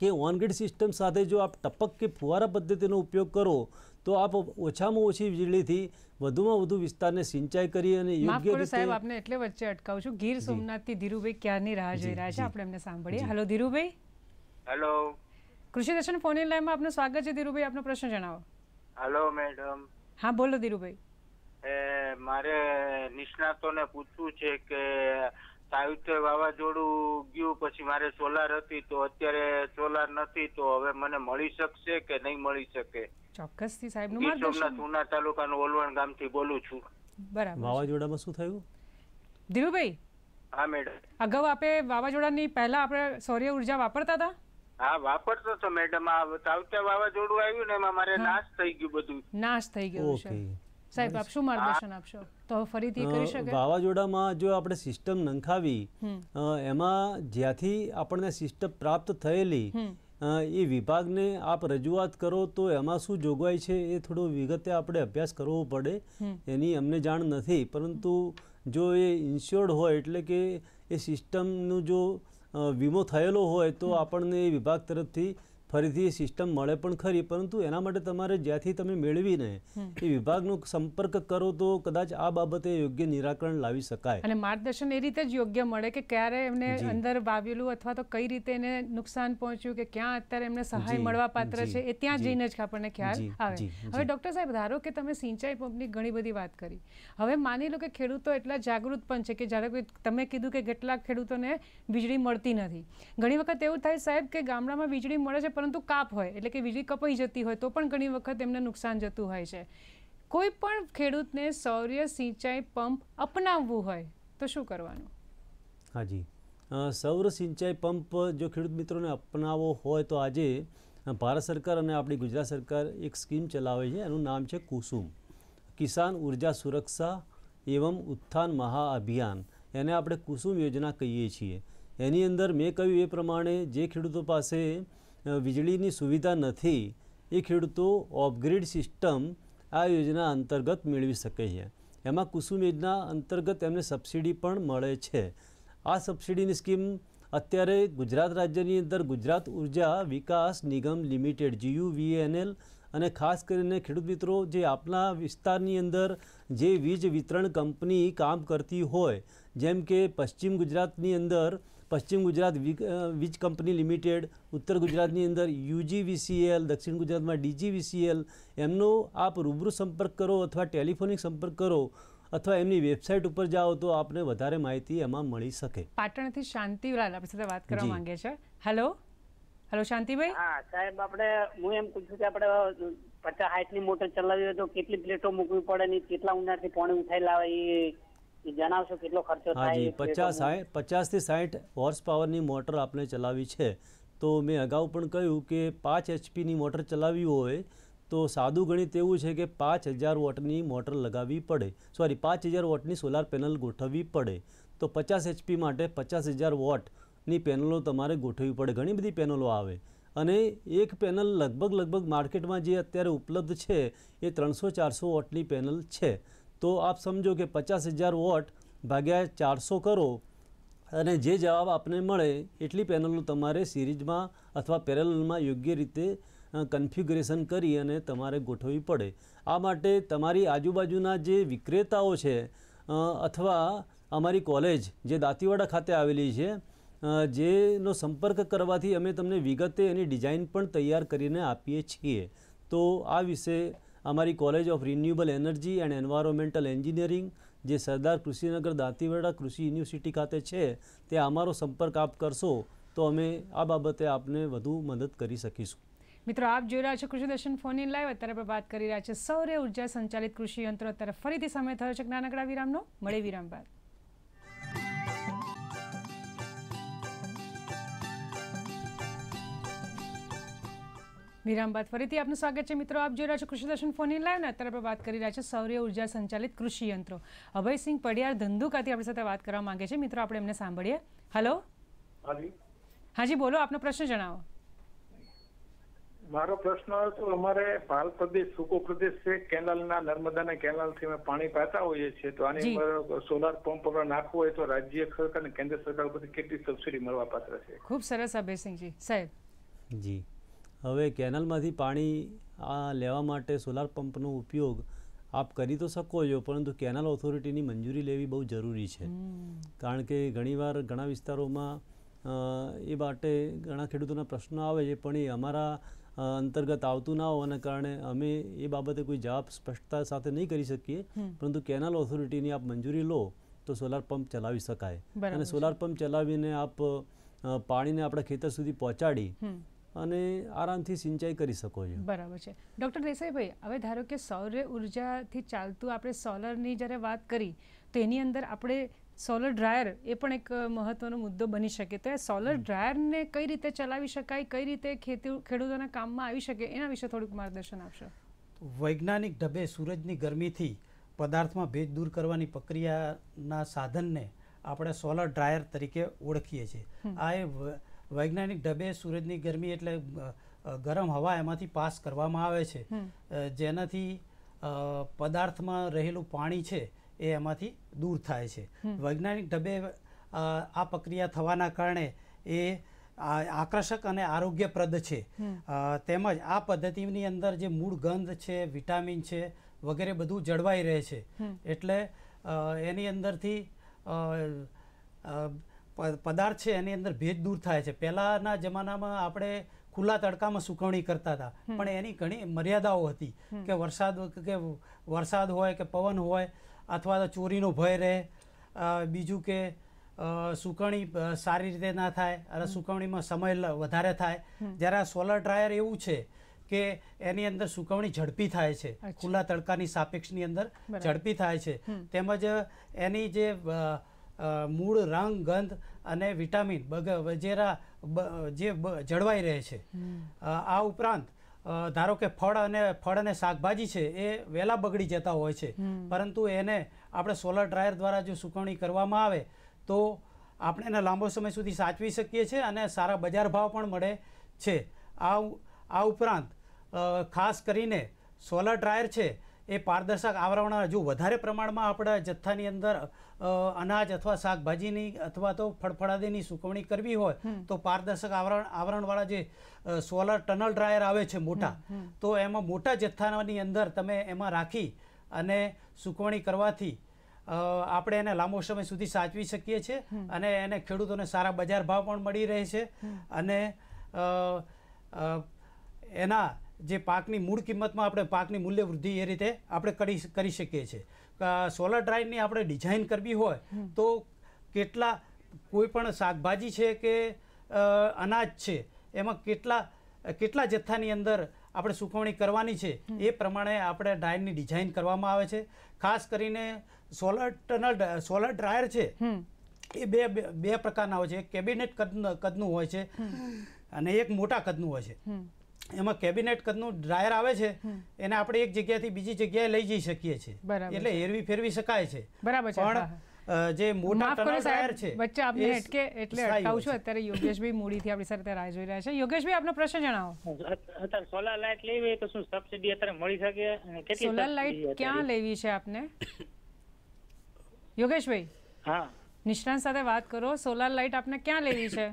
કે ઓનગ્રીડ સિસ્ટમ સાથે જો આપ ટપક કે ફુવારા પદ્ધતિનો ઉપયોગ કરો તો આપ ઓછામાં ઓછી વીજળીથી વધુમાં વધુ વિસ્તારને સિંચાઈ કરી અને યોગ્ય રીતે સાહેબ આપને એટલે વચ્ચે અટકાવું છું ગીર સોમનાથથી ધીરુભાઈ ક્યારની રાહ જોઈ રહ્યા છે આપણે એમને સાંભળીએ હેલો ધીરુભાઈ હલો કૃષિ દર્શન ફોન ઇન લાઈનમાં આપનું સ્વાગત છે ધીરુભાઈ આપનો પ્રશ્ન જણાવો હેલો મેડમ હા બોલો ધીરુભાઈ મારે નિષ્ણાતોને પૂછવું છે કે સાયુક્ય વાવાઝોડું ગયું પછી મારે સોલાર હતી તો અત્યારે સોલાર નથી તો હવે મને મળી શકશે કે નહીં મળી શકે ચોક્કસથી સાહેબનું માર્ગદર્શન ઉના તાલુકાનું ઓલવણ ગામથી બોલું છું બરાબર વાવાઝોડામાં શું થયું ધીરુભાઈ હા મેડમ અગાઉ આપે વાવાઝોડાની પહેલા આપણે સૌર્ય ઉર્જા વાપરતા હતા હા વાપરતો તો મેડમ આ આવતા વાવાઝોડું આવ્યું ને એમાં મારે નાશ થઈ ગયું બધું નાશ થઈ ગયું છે સાહેબ આપ શું માર્ગદર્શન આપશો તો ફરીથી કરી શકે વાવાઝોડામાં જો આપણે સિસ્ટમ નંખાવી એમાં જ્યાંથી આપણને સિસ્ટમ પ્રાપ્ત થયેલી એ વિભાગને આપ રજૂઆત કરો તો એમાં શું જોગવાઈ છે એ થોડો વિગતે આપણે અભ્યાસ કરવો પડે એની અમને જાણ નથી પરંતુ જો એ ઇન્સ્યોર્ડ હોય એટલે કે એ સિસ્ટમનું જો વીમો થયેલો હોય તો આપણને એ વિભાગ તરફથી ફરીથી સિસ્ટમ મળે પણ ખરી પરંતુ એના માટે તમારે જ્યાંથી તમે મેળવીને એ વિભાગનો સંપર્ક કરો તો કદાચ આ બાબતે યોગ્ય નિરાકરણ લાવી શકાય અને માર્ગદર્શન એ રીતે જ યોગ્ય મળે કે ક્યારે એમને અંદર વાવેલું અથવા તો કઈ રીતે એને નુકસાન પહોંચ્યું કે ક્યાં અત્યારે એમને સહાય મળવા પાત્ર છે એ ત્યાં જઈને જ આપણને ખ્યાલ આવે હવે ડૉક્ટર સાહેબ ધારો કે તમે સિંચાઈ પંપની ઘણી બધી વાત કરી હવે માની લો કે ખેડૂતો એટલા જાગૃત પણ છે કે જ્યારે તમે કીધું કે કેટલાક ખેડૂતોને વીજળી મળતી નથી ઘણી વખત એવું થાય સાહેબ કે ગામડામાં વીજળી મળે છે પરંતુ કાપ હોય એટલે કે વીજળી કપાઈ જતી હોય તો પણ ઘણી વખત એમને નુકસાન જતું હોય છે કોઈ પણ ખેડૂતને સૌર્ય સિંચાઈ પંપ અપનાવવું હોય તો શું કરવાનું હાજી સૌર સિંચાઈ પંપ જો ખેડૂત મિત્રોને અપનાવવો હોય તો આજે ભારત સરકાર અને આપણી ગુજરાત સરકાર એક સ્કીમ ચલાવે છે એનું નામ છે કુસુમ કિસાન ઉર્જા સુરક્ષા એવમ ઉત્થાન મહાઅભિયાન એને આપણે કુસુમ યોજના કહીએ છીએ એની અંદર મેં કહ્યું એ પ્રમાણે જે ખેડૂતો પાસે વીજળીની સુવિધા નથી એ ખેડૂતો ઓફગ્રીડ સિસ્ટમ આ યોજના અંતર્ગત મેળવી શકે છે એમાં કુસુમ યોજના અંતર્ગત એમને સબસિડી પણ મળે છે આ સબસિડીની સ્કીમ અત્યારે ગુજરાત રાજ્યની અંદર ગુજરાત ઉર્જા વિકાસ નિગમ લિમિટેડ જીયુ વીએનએલ અને ખાસ કરીને ખેડૂત મિત્રો જે આપણા વિસ્તારની અંદર જે વીજ વિતરણ કંપની કામ કરતી હોય જેમ કે પશ્ચિમ ગુજરાતની અંદર પશ્ચિમ ગુજરાત વીજ કંપની લિમિટેડ ઉત્તર ગુજરાતની અંદર યુજીવીસીએલ દક્ષિણ ગુજરાતમાં ડીજીવીસીએલ એમનો આપ રૂબરૂ સંપર્ક કરો અથવા ટેલિફોનિક સંપર્ક કરો અથવા એમની વેબસાઇટ ઉપર જાઓ તો આપને વધારે માહિતી એમાં મળી શકે પાટણથી શાંતિલાલ આપણી સાથે વાત કરવા માંગે છે હેલો હેલો શાંતિભાઈ હા સાહેબ આપણે હું એમ પૂછું કે આપણે પચાસ હાઈટની મોટર ચલાવી હોય તો કેટલી પ્લેટો મૂકવી પડે ને કેટલા ઉનાળથી પાણી ઉઠાઈ લાવે એ જણાવશો કેટલો પચાસ સાઠ પચાસથી સાઠ હોર્સ પાવરની મોટર આપણે ચલાવી છે તો મેં અગાઉ પણ કહ્યું કે પાંચ એચપીની મોટર ચલાવવી હોય તો સાદું ગણિત એવું છે કે પાંચ હજાર વોટની મોટર લગાવવી પડે સોરી પાંચ હજાર વોટની સોલાર પેનલ ગોઠવવી પડે તો પચાસ એચપી માટે પચાસ હજાર વોટની પેનલો તમારે ગોઠવવી પડે ઘણી બધી પેનલો આવે અને એક પેનલ લગભગ લગભગ માર્કેટમાં જે અત્યારે ઉપલબ્ધ છે એ ત્રણસો ચારસો વોટની પેનલ છે તો આપ સમજો કે પચાસ હજાર વોટ ભાગ્યા ચારસો કરો અને જે જવાબ આપને મળે એટલી પેનલો તમારે સિરીઝમાં અથવા પેરેલમાં યોગ્ય રીતે કન્ફિગરેશન કરી અને તમારે ગોઠવવી પડે આ માટે તમારી આજુબાજુના જે વિક્રેતાઓ છે અથવા અમારી કોલેજ જે દાંતીવાડા ખાતે આવેલી છે જેનો સંપર્ક કરવાથી અમે તમને વિગતે એની ડિઝાઇન પણ તૈયાર કરીને આપીએ છીએ તો આ વિશે અમારી college of renewable energy and environmental engineering જે સરદાર કૃષિનગર દાંતીવાડા કૃષિ યુનિવર્સિટી ખાતે છે તે અમારો સંપર્ક આપ કરશો તો અમે આ બાબતે આપને વધુ મદદ કરી શકીશું મિત્રો આપ જોઈ રહ્યા છો કૃષિ દર્શન ફોન ઇન લાઈવ અત્યારે પણ વાત કરી રહ્યા છે સૌર્ય ઉર્જા સંચાલિત કૃષિ યંત્રો અત્યારે ફરીથી સમય થયો છે નાનકડા વિરામનો મળે વિરામ બાદ વિરામ બાદ ફરીથી આપનું સ્વાગત છે મિત્રો આપ જોઈ રહ્યા છો કૃષિ દર્શન ફોન લાઈવ અત્યારે વાત કરી રહ્યા છે સૌર્ય ઉર્જા સંચાલિત કૃષિ યંત્રો અભયસિંહ પડિયાર ધંધુકાથી આપણી સાથે વાત કરવા માંગે છે મિત્રો આપણે એમને સાંભળીએ હલો હાજી બોલો આપનો પ્રશ્ન જણાવો મારો પ્રશ્ન તો અમારે પાલ પ્રદેશ સૂકો પ્રદેશ છે કેનાલના કેનાલ થી અમે પાણી પાતા હોઈએ છીએ તો આની ઉપર સોલાર પંપ પર નાખવું હોય તો રાજ્ય સરકાર અને કેન્દ્ર સરકાર પરથી કેટલી સબસિડી મળવા પાત્ર છે ખુબ સરસ અભયસિંહજી સાહેબ જી હવે કેનલમાંથી પાણી આ લેવા માટે સોલાર પંપનો ઉપયોગ આપ કરી તો શકો છો પરંતુ કેનાલ ઓથોરિટીની મંજૂરી લેવી બહુ જરૂરી છે કારણ કે ઘણીવાર ઘણા વિસ્તારોમાં એ માટે ઘણા ખેડૂતોના પ્રશ્નો આવે છે પણ એ અમારા અંતર્ગત આવતું ના હોવાના કારણે અમે એ બાબતે કોઈ જવાબ સ્પષ્ટતા સાથે નહીં કરી શકીએ પરંતુ કેનાલ ઓથોરિટીની આપ મંજૂરી લો તો સોલાર પંપ ચલાવી શકાય અને સોલાર પંપ ચલાવીને આપ પાણીને આપણા ખેતર સુધી પહોંચાડી અને આરામથી સિંચાઈ કરી શકો છો બરાબર છે ડૉક્ટર દેસાઈભાઈ હવે ધારો કે સૌર ઉર્જાથી ચાલતું આપણે સોલરની જ્યારે વાત કરી તો એની અંદર આપણે સોલર ડ્રાયર એ પણ એક મહત્વનો મુદ્દો બની શકે તો એ સોલર ડ્રાયરને કઈ રીતે ચલાવી શકાય કઈ રીતે ખેતી ખેડૂતોના કામમાં આવી શકે એના વિશે થોડુંક માર્ગદર્શન આપશો વૈજ્ઞાનિક ઢબે સૂરજની ગરમીથી પદાર્થમાં ભેજ દૂર કરવાની પ્રક્રિયાના સાધનને આપણે સોલર ડ્રાયર તરીકે ઓળખીએ છીએ આ એ વૈજ્ઞાનિક ઢબે સૂરજની ગરમી એટલે ગરમ હવા એમાંથી પાસ કરવામાં આવે છે જેનાથી પદાર્થમાં રહેલું પાણી છે એ એમાંથી દૂર થાય છે વૈજ્ઞાનિક ઢબે આ પ્રક્રિયા થવાના કારણે એ આકર્ષક અને આરોગ્યપ્રદ છે તેમજ આ પદ્ધતિની અંદર જે મૂળ ગંધ છે વિટામિન છે વગેરે બધું જળવાઈ રહે છે એટલે એની અંદરથી પદાર્થ છે એની અંદર ભેજ દૂર થાય છે પહેલાંના જમાનામાં આપણે ખુલ્લા તડકામાં સુકવણી કરતા હતા પણ એની ઘણી મર્યાદાઓ હતી કે વરસાદ કે વરસાદ હોય કે પવન હોય અથવા તો ચોરીનો ભય રહે બીજું કે સુકવણી સારી રીતે ના થાય અને સુકવણીમાં સમય વધારે થાય જ્યારે આ સોલર ડ્રાયર એવું છે કે એની અંદર સુકવણી ઝડપી થાય છે ખુલ્લા તડકાની સાપેક્ષની અંદર ઝડપી થાય છે તેમજ એની જે મૂળ રંગ ગંધ અને વિટામિન વગેરા જે જળવાઈ રહે છે આ ઉપરાંત ધારો કે ફળ અને ફળ અને શાકભાજી છે એ વહેલા બગડી જતા હોય છે પરંતુ એને આપણે સોલર ડ્રાયર દ્વારા જો સુકવણી કરવામાં આવે તો આપણે એને લાંબો સમય સુધી સાચવી શકીએ છીએ અને સારા બજાર ભાવ પણ મળે છે આ આ ઉપરાંત ખાસ કરીને સોલર ડ્રાયર છે એ પારદર્શક આવરણો હજુ વધારે પ્રમાણમાં આપણા જથ્થાની અંદર અનાજ અથવા શાકભાજીની અથવા તો ફળફળાદીની સુકવણી કરવી હોય તો પારદર્શક આવરણ આવરણવાળા જે સોલર ટનલ ડ્રાયર આવે છે મોટા તો એમાં મોટા જથ્થાની અંદર તમે એમાં રાખી અને સુકવણી કરવાથી આપણે એને લાંબો સમય સુધી સાચવી શકીએ છીએ અને એને ખેડૂતોને સારા બજાર ભાવ પણ મળી રહે છે અને એના જે પાકની મૂળ કિંમતમાં આપણે પાકની મૂલ્ય વૃદ્ધિ એ રીતે આપણે કરી કરી શકીએ છીએ સોલર ડ્રાઈવની આપણે ડિઝાઇન કરવી હોય તો કેટલા કોઈ પણ શાકભાજી છે કે અનાજ છે એમાં કેટલા કેટલા જથ્થાની અંદર આપણે સુકવણી કરવાની છે એ પ્રમાણે આપણે ડ્રાયરની ડિઝાઇન કરવામાં આવે છે ખાસ કરીને સોલર ટનલ સોલર ડ્રાયર છે એ બે બે પ્રકારના હોય છે કેબિનેટ કદ કદનું હોય છે અને એક મોટા કદનું હોય છે એમાં કેબિનેટ કદનું ડ્રાયર આવે છે એને આપણે એક જગ્યાથી બીજી જગ્યાએ લઈ જઈ શકીએ છીએ એટલે હેરવી ફેરવી શકાય છે બરાબર છે પણ જે મોટા ટનલ ડ્રાયર છે વચ્ચે આપને અટકે એટલે અટકાવું છું અત્યારે યોગેશભાઈ મૂડીથી આપણી સાથે રાહ જોઈ રહ્યા છે યોગેશભાઈ આપનો પ્રશ્ન જણાવો અત્યારે સોલાર લાઇટ લેવી તો શું સબસિડી અત્યારે મળી શકે કેટલી સોલાર લાઇટ ક્યાં લેવી છે આપને યોગેશભાઈ હા નિષ્ણાંત સાથે વાત કરો સોલાર લાઇટ આપને ક્યાં લેવી છે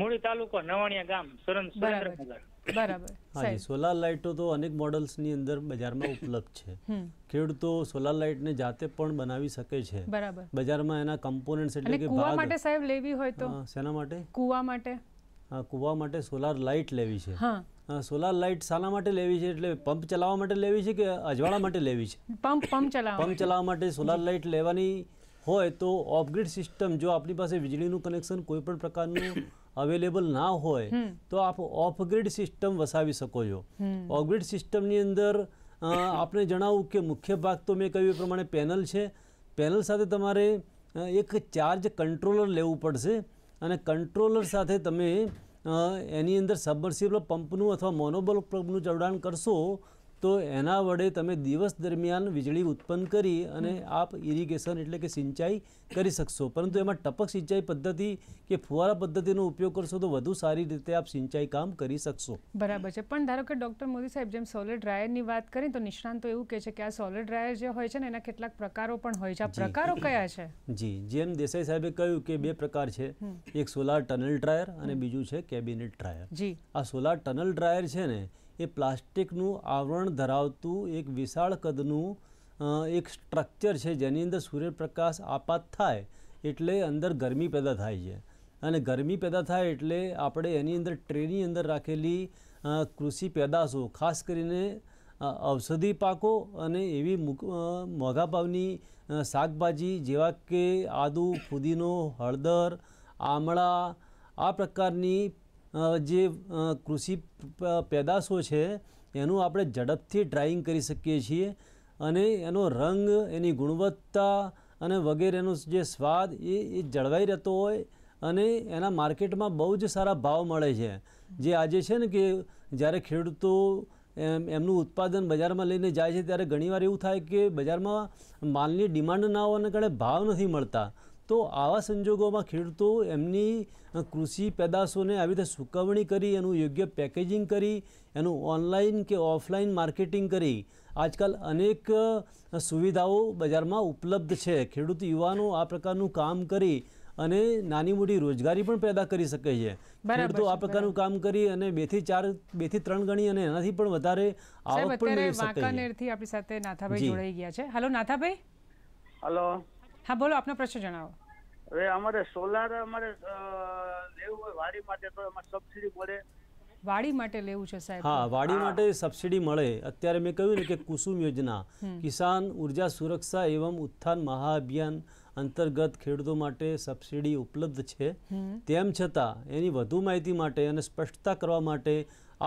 મૂળી તાલુકો નવાણિયા ગામ સુરન સુરેન્દ્રનગર સોલાર લાઇટો તો અનેક મોડલ્સની અંદર બજારમાં ઉપલબ્ધ છે ખેડૂતો સોલાર લાઇટને જાતે પણ બનાવી શકે છે બજારમાં એના કમ્પોનન્ટ્સ એટલે કે ભાગ માટે સાહેબ લેવી હોય તો શેના માટે કુવા માટે હા કુવા માટે સોલાર લાઇટ લેવી છે સોલાર લાઇટ શાના માટે લેવી છે એટલે પંપ ચલાવવા માટે લેવી છે કે અજવાળા માટે લેવી છે પંપ પંપ ચલાવવા પંપ ચલાવવા માટે સોલાર લાઇટ લેવાની હોય તો ઓફગ્રીડ સિસ્ટમ જો આપણી પાસે વીજળીનું કનેક્શન કોઈ પણ પ્રકારનું અવેલેબલ ના હોય તો આપ ઓફગ્રીડ સિસ્ટમ વસાવી શકો છો ઓફગ્રીડ સિસ્ટમની અંદર આપણે જણાવું કે મુખ્ય ભાગ તો મેં કહ્યું એ પ્રમાણે પેનલ છે પેનલ સાથે તમારે એક ચાર્જ કંટ્રોલર લેવું પડશે અને કંટ્રોલર સાથે તમે એની અંદર સબમર્સિબલ પંપનું અથવા મોનોબલ પંપનું જોડાણ કરશો તો એના વડે તમે દિવસ દરમિયાન વીજળી ઉત્પન્ન કરી અને આપ ઇરિગેશન એટલે કે સિંચાઈ કરી શકશો પરંતુ એમાં ટપક સિંચાઈ પદ્ધતિ કે ફુવારા પદ્ધતિનો ઉપયોગ કરશો તો વધુ સારી રીતે આપ સિંચાઈ કામ કરી શકશો બરાબર છે પણ ધારો કે ડૉક્ટર મોદી સાહેબ જેમ સોલર ડ્રાયરની વાત કરીએ તો નિષ્ણાંતો એવું કહે છે કે આ સોલર ડ્રાયર જે હોય છે ને એના કેટલાક પ્રકારો પણ હોય છે આ પ્રકારો કયા છે જી જેમ દેસાઈ સાહેબે કહ્યું કે બે પ્રકાર છે એક સોલાર ટનલ ડ્રાયર અને બીજું છે કેબિનેટ ડ્રાયર જી આ સોલાર ટનલ ડ્રાયર છે ને એ પ્લાસ્ટિકનું આવરણ ધરાવતું એક વિશાળ કદનું એક સ્ટ્રક્ચર છે જેની અંદર સૂર્યપ્રકાશ આપાત થાય એટલે અંદર ગરમી પેદા થાય છે અને ગરમી પેદા થાય એટલે આપણે એની અંદર ટ્રેની અંદર રાખેલી કૃષિ પેદાશો ખાસ કરીને ઔષધિ પાકો અને એવી મોંઘા ભાવની શાકભાજી જેવા કે આદુ ફુદીનો હળદર આમળા આ પ્રકારની જે કૃષિ પેદાશો છે એનું આપણે ઝડપથી ડ્રાઈંગ કરી શકીએ છીએ અને એનો રંગ એની ગુણવત્તા અને વગેરેનો જે સ્વાદ એ એ જળવાઈ રહેતો હોય અને એના માર્કેટમાં બહુ જ સારા ભાવ મળે છે જે આજે છે ને કે જ્યારે ખેડૂતો એમ એમનું ઉત્પાદન બજારમાં લઈને જાય છે ત્યારે ઘણીવાર એવું થાય કે બજારમાં માલની ડિમાન્ડ ના હોવાને કારણે ભાવ નથી મળતા તો આવા સંજોગોમાં ખેડૂતો એમની કૃષિ પેદાશોને આવી રીતે સુકવણી કરી એનું યોગ્ય પેકેજિંગ કરી એનું ઓનલાઈન કે ઓફલાઈન માર્કેટિંગ કરી આજકાલ અનેક સુવિધાઓ બજારમાં ઉપલબ્ધ છે ખેડૂત યુવાનો આ પ્રકારનું કામ કરી અને નાની મોટી રોજગારી પણ પેદા કરી શકે છે ખેડૂતો આ પ્રકારનું કામ કરી અને બે ચાર બે ત્રણ ગણી અને એનાથી પણ વધારે આવક પણ મેળવી શકે છે આપણી સાથે નાથાભાઈ જોડાઈ ગયા છે હેલો નાથાભાઈ હેલો હા બોલો આપનો પ્રશ્ન જણાવો હવે અમારે સોલાર અમારે લેવું હોય વાડી માટે તો એમાં સબસિડી મળે વાડી માટે લેવું છે સાહેબ હા વાડી માટે સબસિડી મળે અત્યારે મેં કહ્યું ને કે કુસુમ યોજના કિસાન ઉર્જા સુરક્ષા એવમ ઉત્થાન મહાઅભિયાન અંતર્ગત ખેડૂતો માટે સબસિડી ઉપલબ્ધ છે તેમ છતાં એની વધુ માહિતી માટે અને સ્પષ્ટતા કરવા માટે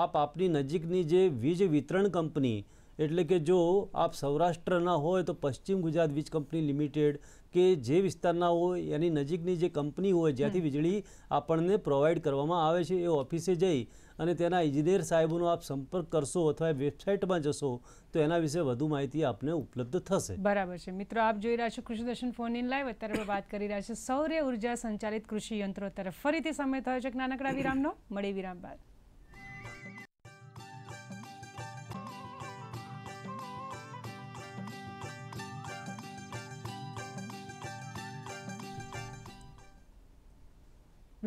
આપ આપની નજીકની જે વીજ વિતરણ કંપની એટલે કે જો આપ સૌરાષ્ટ્રના હોય તો પશ્ચિમ ગુજરાત વીજ કંપની લિમિટેડ કે જે વિસ્તારના હોય એની નજીકની જે કંપની હોય જ્યાંથી વીજળી આપણને પ્રોવાઈડ કરવામાં આવે છે એ ઓફિસે જઈ અને તેના ઇજનેર સાહેબોનો આપ સંપર્ક કરશો અથવા વેબસાઇટમાં જશો તો એના વિશે વધુ માહિતી આપને ઉપલબ્ધ થશે બરાબર છે મિત્રો આપ જોઈ રહ્યા છો કૃષિદર્શન દર્શન ફોન ઇન લાઈવ અત્યારે વાત કરી રહ્યા છે સૌર્ય ઉર્જા સંચાલિત કૃષિ યંત્રો તરફ ફરીથી સમય થયો છે નાનકડા વિરામનો મળી વિરામ બાદ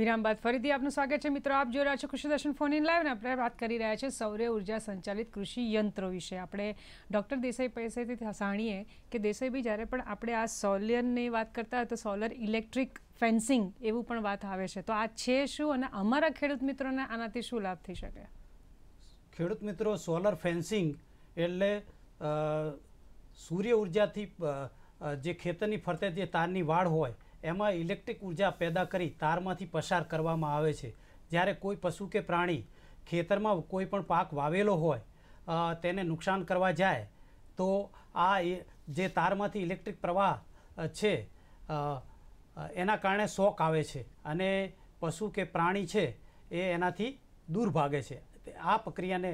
વિરામ બાદ ફરીથી આપનું સ્વાગત છે મિત્રો આપ જોઈ રહ્યા છો કૃષિદર્શન ફોન ઇન લાઈવ આપણે વાત કરી રહ્યા છે સૌર્ય ઉર્જા સંચાલિત કૃષિ યંત્રો વિશે આપણે ડૉક્ટર દેસાઈ પાસેથી જાણીએ કે દેસાઈભાઈ જ્યારે પણ આપણે આ સોલરની વાત કરતા તો સોલર ઇલેક્ટ્રિક ફેન્સિંગ એવું પણ વાત આવે છે તો આ છે શું અને અમારા ખેડૂત મિત્રોને આનાથી શું લાભ થઈ શકે ખેડૂત મિત્રો સોલર ફેન્સિંગ એટલે સૂર્ય ઉર્જાથી જે ખેતરની ફરતે જે તારની વાડ હોય એમાં ઇલેક્ટ્રિક ઉર્જા પેદા કરી તારમાંથી પસાર કરવામાં આવે છે જ્યારે કોઈ પશુ કે પ્રાણી ખેતરમાં કોઈ પણ પાક વાવેલો હોય તેને નુકસાન કરવા જાય તો આ જે તારમાંથી ઇલેક્ટ્રિક પ્રવાહ છે એના કારણે શોક આવે છે અને પશુ કે પ્રાણી છે એ એનાથી દૂર ભાગે છે આ પ્રક્રિયાને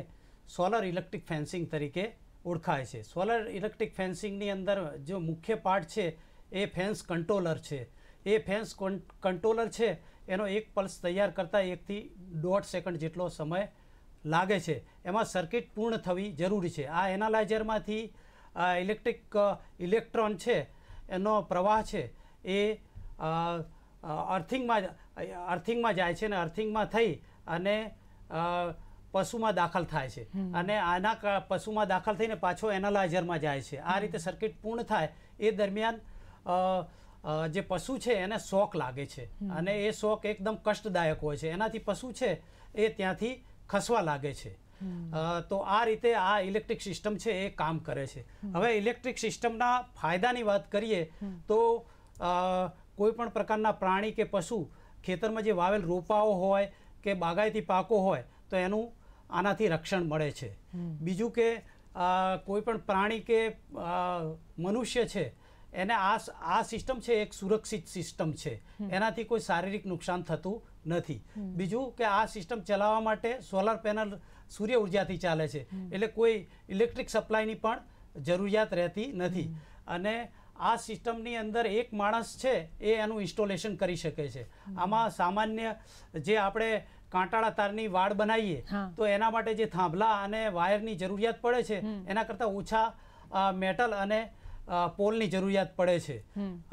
સોલર ઇલેક્ટ્રિક ફેન્સિંગ તરીકે ઓળખાય છે સોલર ઇલેક્ટ્રિક ફેન્સિંગની અંદર જે મુખ્ય પાર્ટ છે એ ફેન્સ કંટ્રોલર છે એ ફેન્સ કંટ્રોલર છે એનો એક પલ્સ તૈયાર કરતાં એકથી દોઢ સેકન્ડ જેટલો સમય લાગે છે એમાં સર્કિટ પૂર્ણ થવી જરૂરી છે આ એનાલાઇઝરમાંથી ઇલેક્ટ્રિક ઇલેક્ટ્રોન છે એનો પ્રવાહ છે એ અર્થિંગમાં અર્થિંગમાં જાય છે અને અર્થિંગમાં થઈ અને પશુમાં દાખલ થાય છે અને આના પશુમાં દાખલ થઈને પાછો એનાલાઇઝરમાં જાય છે આ રીતે સર્કિટ પૂર્ણ થાય એ દરમિયાન જે પશુ છે એને શોખ લાગે છે અને એ શોખ એકદમ કષ્ટદાયક હોય છે એનાથી પશુ છે એ ત્યાંથી ખસવા લાગે છે તો આ રીતે આ ઇલેક્ટ્રિક સિસ્ટમ છે એ કામ કરે છે હવે ઇલેક્ટ્રિક સિસ્ટમના ફાયદાની વાત કરીએ તો કોઈ પણ પ્રકારના પ્રાણી કે પશુ ખેતરમાં જે વાવેલ રોપાઓ હોય કે બાગાયતી પાકો હોય તો એનું આનાથી રક્ષણ મળે છે બીજું કે કોઈ પણ પ્રાણી કે મનુષ્ય છે એને આ આ સિસ્ટમ છે એક સુરક્ષિત સિસ્ટમ છે એનાથી કોઈ શારીરિક નુકસાન થતું નથી બીજું કે આ સિસ્ટમ ચલાવવા માટે સોલાર પેનલ સૂર્ય ઉર્જાથી ચાલે છે એટલે કોઈ ઇલેક્ટ્રિક સપ્લાયની પણ જરૂરિયાત રહેતી નથી અને આ સિસ્ટમની અંદર એક માણસ છે એ એનું ઇન્સ્ટોલેશન કરી શકે છે આમાં સામાન્ય જે આપણે કાંટાળા તારની વાડ બનાવીએ તો એના માટે જે થાંભલા અને વાયરની જરૂરિયાત પડે છે એના કરતાં ઓછા મેટલ અને પોલની જરૂરિયાત પડે છે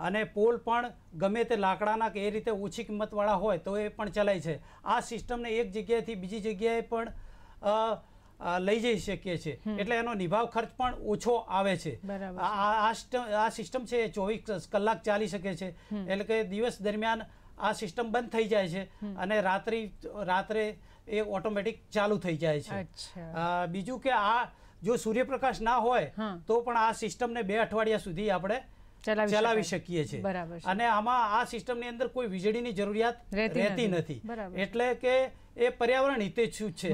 અને પોલ પણ ગમે તે લાકડાના કે એ રીતે ઓછી કિંમતવાળા હોય તો એ પણ ચલાય છે આ સિસ્ટમને એક જગ્યાએથી બીજી જગ્યાએ પણ લઈ જઈ શકીએ છીએ એટલે એનો નિભાવ ખર્ચ પણ ઓછો આવે છે આ સિસ્ટમ છે એ ચોવીસ કલાક ચાલી શકે છે એટલે કે દિવસ દરમિયાન આ સિસ્ટમ બંધ થઈ જાય છે અને રાત્રિ રાત્રે એ ઓટોમેટિક ચાલુ થઈ જાય છે બીજું કે આ જો સૂર્યપ્રકાશ ના હોય તો પણ આ સિસ્ટમને બે અઠવાડિયા સુધી આપણે ચલાવી શકીએ છીએ અને આમાં આ સિસ્ટમની અંદર કોઈ વીજળીની જરૂરિયાત રહેતી નથી એટલે કે એ પર્યાવરણ હિતેચ્છુ છે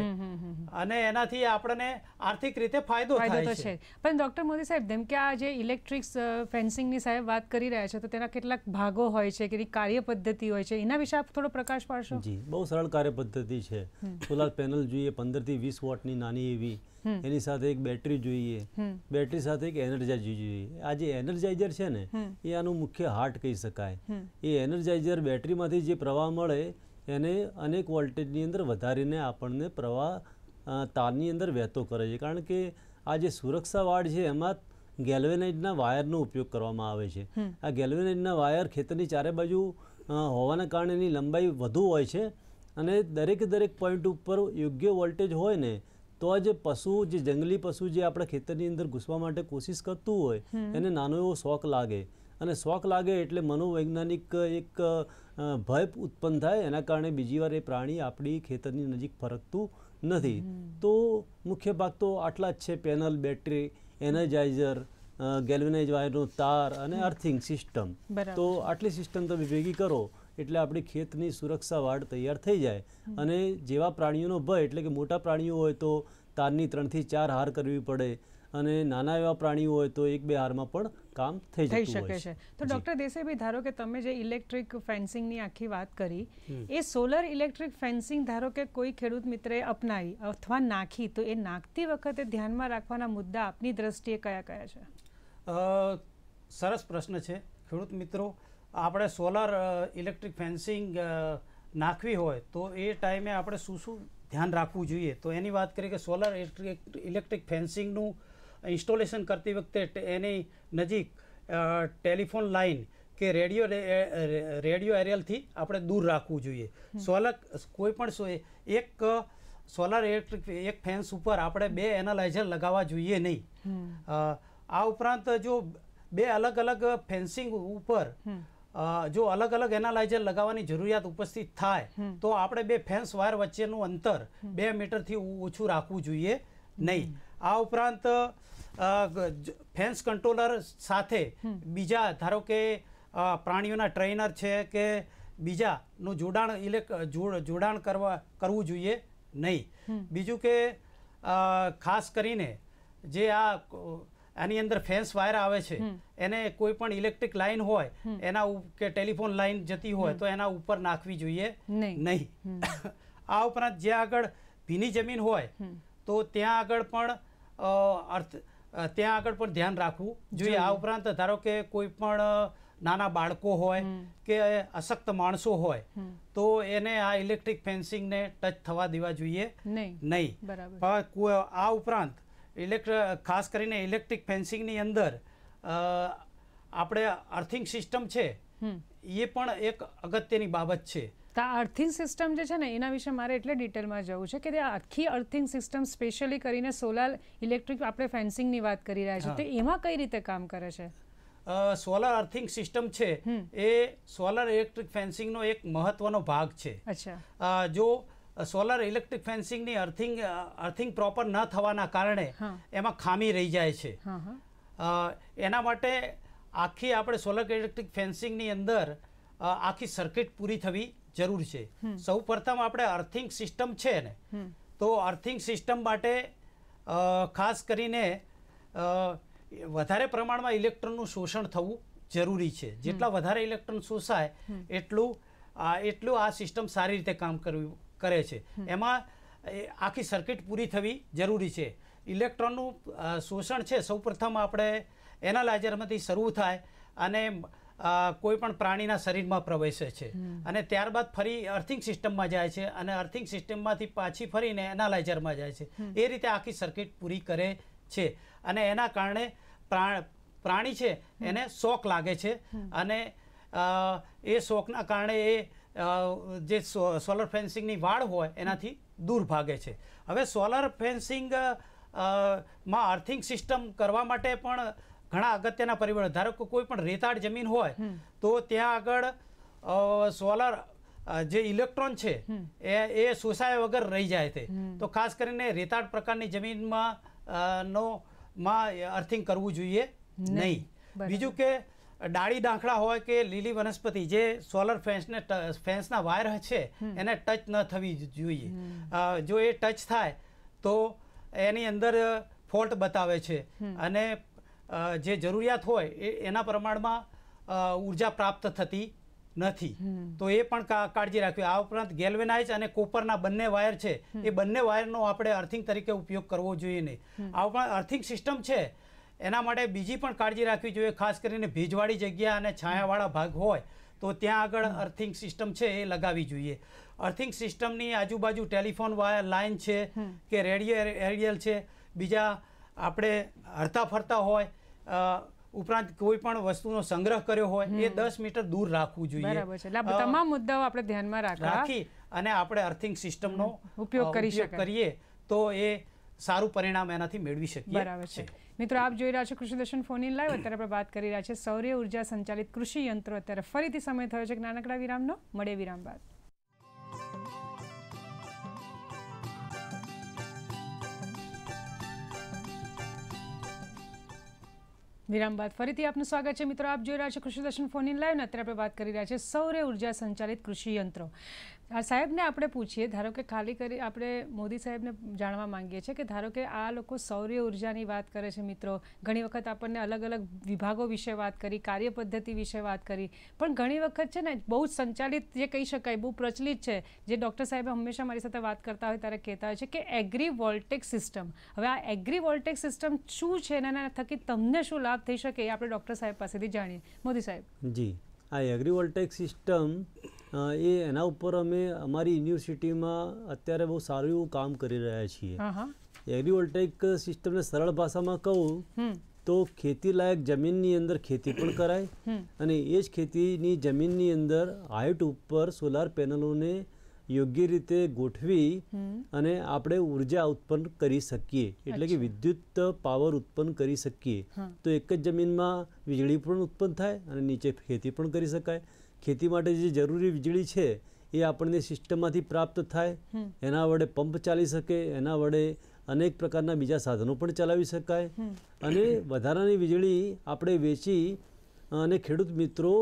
અને એનાથી આપણને આર્થિક રીતે ફાયદો થાય છે પણ ડોક્ટર મોદી સાહેબ જેમ કે આ જે ઇલેક્ટ્રિક ફેન્સિંગની સાહેબ વાત કરી રહ્યા છે તો તેના કેટલાક ભાગો હોય છે કેટલી કાર્ય પદ્ધતિ હોય છે એના વિશે આપ થોડો પ્રકાશ પાડશો જી બહુ સરળ કાર્ય પદ્ધતિ છે સોલાર પેનલ જોઈએ પંદરથી વીસ વોટની નાની એવી એની સાથે એક બેટરી જોઈએ બેટરી સાથે એક એનર્જાઇઝર જોઈએ આ જે એનર્જાઇઝર છે ને એ આનું મુખ્ય હાર્ટ કહી શકાય એ એનર્જાઇઝર બેટરીમાંથી જે પ્રવાહ મળે એને અનેક વોલ્ટેજની અંદર વધારીને આપણને પ્રવાહ તારની અંદર વહેતો કરે છે કારણ કે આ જે સુરક્ષા વાડ છે એમાં ગેલ્વેનાઇઝના વાયરનો ઉપયોગ કરવામાં આવે છે આ ગેલ્વેનાઇઝના વાયર ખેતરની ચારે બાજુ હોવાના કારણે એની લંબાઈ વધુ હોય છે અને દરેકે દરેક પોઈન્ટ ઉપર યોગ્ય વોલ્ટેજ હોય ને તો આ જે પશુ જે જંગલી પશુ જે આપણા ખેતરની અંદર ઘૂસવા માટે કોશિશ કરતું હોય એને નાનો એવો શોખ લાગે અને શોખ લાગે એટલે મનોવૈજ્ઞાનિક એક ભય ઉત્પન્ન થાય એના કારણે બીજી વાર એ પ્રાણી આપણી ખેતરની નજીક ફરકતું નથી તો મુખ્ય ભાગ તો આટલા જ છે પેનલ બેટરી એનર્જાઇઝર ગેલ્વેનાઇઝ વાયરનો તાર અને અર્થિંગ સિસ્ટમ તો આટલી સિસ્ટમ તમે ભેગી કરો એટલે આપણી ખેતની સુરક્ષા વાડ તૈયાર થઈ જાય અને જેવા પ્રાણીઓનો ભય એટલે કે મોટા પ્રાણીઓ હોય તો તારની ત્રણથી ચાર હાર કરવી પડે અને નાના એવા પ્રાણીઓ હોય તો એક બે હારમાં પણ કામ થઈ થઈ શકે છે તો ડોક્ટર દેસાઈભાઈ ધારો કે તમે જે ઇલેક્ટ્રિક ફેન્સિંગની આખી વાત કરી એ સોલર ઇલેક્ટ્રિક ફેન્સિંગ ધારો કે કોઈ ખેડૂત મિત્રે અપનાવી અથવા નાખી તો એ નાખતી વખતે ધ્યાનમાં રાખવાના મુદ્દા આપની દ્રષ્ટિએ કયા કયા છે સરસ પ્રશ્ન છે ખેડૂત મિત્રો આપણે સોલાર ઇલેક્ટ્રિક ફેન્સિંગ નાખવી હોય તો એ ટાઈમે આપણે શું શું ધ્યાન રાખવું જોઈએ તો એની વાત કરીએ કે સોલાર ઇલેક્ટ્રિક ફેન્સિંગનું ઇન્સ્ટોલેશન કરતી વખતે એની નજીક ટેલિફોન લાઇન કે રેડિયો રેડિયો એરિયલથી આપણે દૂર રાખવું જોઈએ સોલર કોઈ પણ એક સોલાર ઇલેક્ટ્રિક એક ફેન્સ ઉપર આપણે બે એનાલાઇઝર લગાવવા જોઈએ નહીં આ ઉપરાંત જો બે અલગ અલગ ફેન્સિંગ ઉપર જો અલગ અલગ એનાલાઇઝર લગાવવાની જરૂરિયાત ઉપસ્થિત થાય તો આપણે બે ફેન્સ વાયર વચ્ચેનું અંતર બે મીટરથી ઓછું રાખવું જોઈએ નહીં આ ઉપરાંત ફેન્સ કંટ્રોલર સાથે બીજા ધારો કે પ્રાણીઓના ટ્રેનર છે કે બીજાનું જોડાણ ઇલેક જોડાણ કરવા કરવું જોઈએ નહીં બીજું કે ખાસ કરીને જે આ આની અંદર ફેન્સ વાયર આવે છે એને કોઈ પણ ઇલેક્ટ્રિક લાઇન હોય એના કે ટેલિફોન લાઇન જતી હોય તો એના ઉપર નાખવી જોઈએ નહીં આ ઉપરાંત જ્યાં આગળ ભીની જમીન હોય તો ત્યાં આગળ પણ અર્થ ત્યાં આગળ પણ ધ્યાન રાખવું જોઈએ આ ઉપરાંત ધારો કે કોઈ પણ નાના બાળકો હોય કે અશક્ત માણસો હોય તો એને આ ઇલેક્ટ્રિક ફેન્સિંગને ટચ થવા દેવા જોઈએ નહીં આ ઉપરાંત ઇલેક્ટ્ર ખાસ કરીને ઇલેક્ટ્રિક ફેન્સિંગની અંદર આપણે અર્થિંગ સિસ્ટમ છે એ પણ એક અગત્યની બાબત છે તો આ અર્થિંગ સિસ્ટમ જે છે ને એના વિશે મારે એટલે ડિટેલમાં જવું છે કે તે આખી અર્થિંગ સિસ્ટમ સ્પેશિયલી કરીને સોલાર ઇલેક્ટ્રિક આપણે ફેન્સિંગની વાત કરી રહ્યા છીએ તો એમાં કઈ રીતે કામ કરે છે સોલાર અર્થિંગ સિસ્ટમ છે એ સોલાર ઇલેક્ટ્રિક ફેન્સિંગનો એક મહત્વનો ભાગ છે અચ્છા જો સોલર ઇલેક્ટ્રિક ફેન્સિંગની અર્થિંગ અર્થિંગ પ્રોપર ન થવાના કારણે એમાં ખામી રહી જાય છે એના માટે આખી આપણે સોલર ઇલેક્ટ્રિક ફેન્સિંગની અંદર આખી સર્કિટ પૂરી થવી જરૂર છે સૌ પ્રથમ આપણે અર્થિંગ સિસ્ટમ છે ને તો અર્થિંગ સિસ્ટમ માટે ખાસ કરીને વધારે પ્રમાણમાં ઇલેક્ટ્રોનનું શોષણ થવું જરૂરી છે જેટલા વધારે ઇલેક્ટ્રોન શોષાય એટલું એટલું આ સિસ્ટમ સારી રીતે કામ કરવી કરે છે એમાં આખી સર્કિટ પૂરી થવી જરૂરી છે ઇલેક્ટ્રોનનું શોષણ છે સૌપ્રથમ આપણે એનાલાઇઝરમાંથી શરૂ થાય અને કોઈ પણ પ્રાણીના શરીરમાં પ્રવેશે છે અને ત્યારબાદ ફરી અર્થિંગ સિસ્ટમમાં જાય છે અને અર્થિંગ સિસ્ટમમાંથી પાછી ફરીને એનાલાઇઝરમાં જાય છે એ રીતે આખી સર્કિટ પૂરી કરે છે અને એના કારણે પ્રાણી છે એને શોખ લાગે છે અને એ શોખના કારણે એ જે સોલર ફેન્સિંગની વાળ હોય એનાથી દૂર ભાગે છે હવે સોલર ફેન્સિંગ માં અર્થિંગ સિસ્ટમ કરવા માટે પણ ઘણા અગત્યના પરિબળો ધારો કે કોઈ પણ રેતાળ જમીન હોય તો ત્યાં આગળ સોલર જે ઇલેક્ટ્રોન છે એ એ શોષાય વગર રહી જાય છે તો ખાસ કરીને રેતાળ પ્રકારની જમીનમાં નો માં અર્થિંગ કરવું જોઈએ નહીં બીજું કે ડાળી ડાંખળા હોય કે લીલી વનસ્પતિ જે સોલર ફેન્સને ફેન્સના વાયર છે એને ટચ ન થવી જોઈએ જો એ ટચ થાય તો એની અંદર ફોલ્ટ બતાવે છે અને જે જરૂરિયાત હોય એના પ્રમાણમાં ઉર્જા પ્રાપ્ત થતી નથી તો એ પણ કાળજી રાખવી આ ઉપરાંત ગેલ્વેનાઇઝ અને કોપરના બંને વાયર છે એ બંને વાયરનો આપણે અર્થિંગ તરીકે ઉપયોગ કરવો જોઈએ નહીં આ પણ અર્થિંગ સિસ્ટમ છે એના માટે બીજી પણ કાળજી રાખવી જોઈએ ખાસ કરીને ભીજવાળી જગ્યા અને છાયાવાળા ભાગ હોય તો ત્યાં આગળ અર્થિંગ સિસ્ટમ છે એ લગાવવી જોઈએ અર્થિંગ સિસ્ટમની આજુબાજુ ટેલિફોન વાયર લાઇન છે કે રેડિયો એરિયલ છે બીજા આપણે હરતા ફરતા હોય ઉપરાંત કોઈ પણ વસ્તુનો સંગ્રહ કર્યો હોય એ દસ મીટર દૂર રાખવું જોઈએ તમામ મુદ્દાઓ આપણે ધ્યાનમાં રાખી અને આપણે અર્થિંગ સિસ્ટમનો ઉપયોગ કરી કરીએ તો એ સારું પરિણામ એનાથી મેળવી શકીએ બરાબર છે મિત્રો આપ જોઈ રહ્યા છો કૃષિ દર્શન ફોન ઇન લાઈવ અત્યારે આપણે વાત કરી રહ્યા છે સૌર્ય ઉર્જા સંચાલિત કૃષિ યંત્રો અત્યારે ફરીથી સમય થયો છે નાનકડા વિરામનો મળે વિરામ બાદ વિરામ બાદ ફરીથી આપનું સ્વાગત છે મિત્રો આપ જોઈ રહ્યા છો કૃષિ દર્શન ફોન ઇન લાઈવ અત્યારે આપણે વાત કરી રહ્યા છે સૌર્ય ઉર્જા સંચાલિત કૃષિ યંત્રો સાહેબને આપણે પૂછીએ ધારો કે ખાલી કરી આપણે મોદી સાહેબને જાણવા માંગીએ છીએ કે ધારો કે આ લોકો સૌર્ય ઉર્જાની વાત કરે છે મિત્રો ઘણી વખત આપણને અલગ અલગ વિભાગો વિશે વાત કરી કાર્ય પદ્ધતિ વિશે વાત કરી પણ ઘણી વખત છે ને બહુ સંચાલિત જે કહી શકાય બહુ પ્રચલિત છે જે ડૉક્ટર સાહેબ હંમેશા મારી સાથે વાત કરતા હોય ત્યારે કહેતા હોય છે કે એગ્રી વોલ્ટેક સિસ્ટમ હવે આ એગ્રી વોલ્ટેક સિસ્ટમ શું છે અને એના થકી તમને શું લાભ થઈ શકે એ આપણે ડૉક્ટર સાહેબ પાસેથી જાણીએ મોદી સાહેબ જી આ એગ્રી વોલ્ટેક સિસ્ટમ એ એના ઉપર અમે અમારી યુનિવર્સિટીમાં અત્યારે બહુ સારું એવું કામ કરી રહ્યા છીએ એગ્રીવોલ્ટેક સિસ્ટમને સરળ ભાષામાં કહું તો ખેતી લાયક જમીનની અંદર ખેતી પણ કરાય અને એ જ ખેતીની જમીનની અંદર હાઇટ ઉપર સોલાર પેનલોને યોગ્ય રીતે ગોઠવી અને આપણે ઉર્જા ઉત્પન્ન કરી શકીએ એટલે કે વિદ્યુત પાવર ઉત્પન્ન કરી શકીએ તો એક જ જમીનમાં વીજળી પણ ઉત્પન્ન થાય અને નીચે ખેતી પણ કરી શકાય ખેતી માટે જે જરૂરી વીજળી છે એ આપણને સિસ્ટમમાંથી પ્રાપ્ત થાય એના વડે પંપ ચાલી શકે એના વડે અનેક પ્રકારના બીજા સાધનો પણ ચલાવી શકાય અને વધારાની વીજળી આપણે વેચી અને ખેડૂત મિત્રો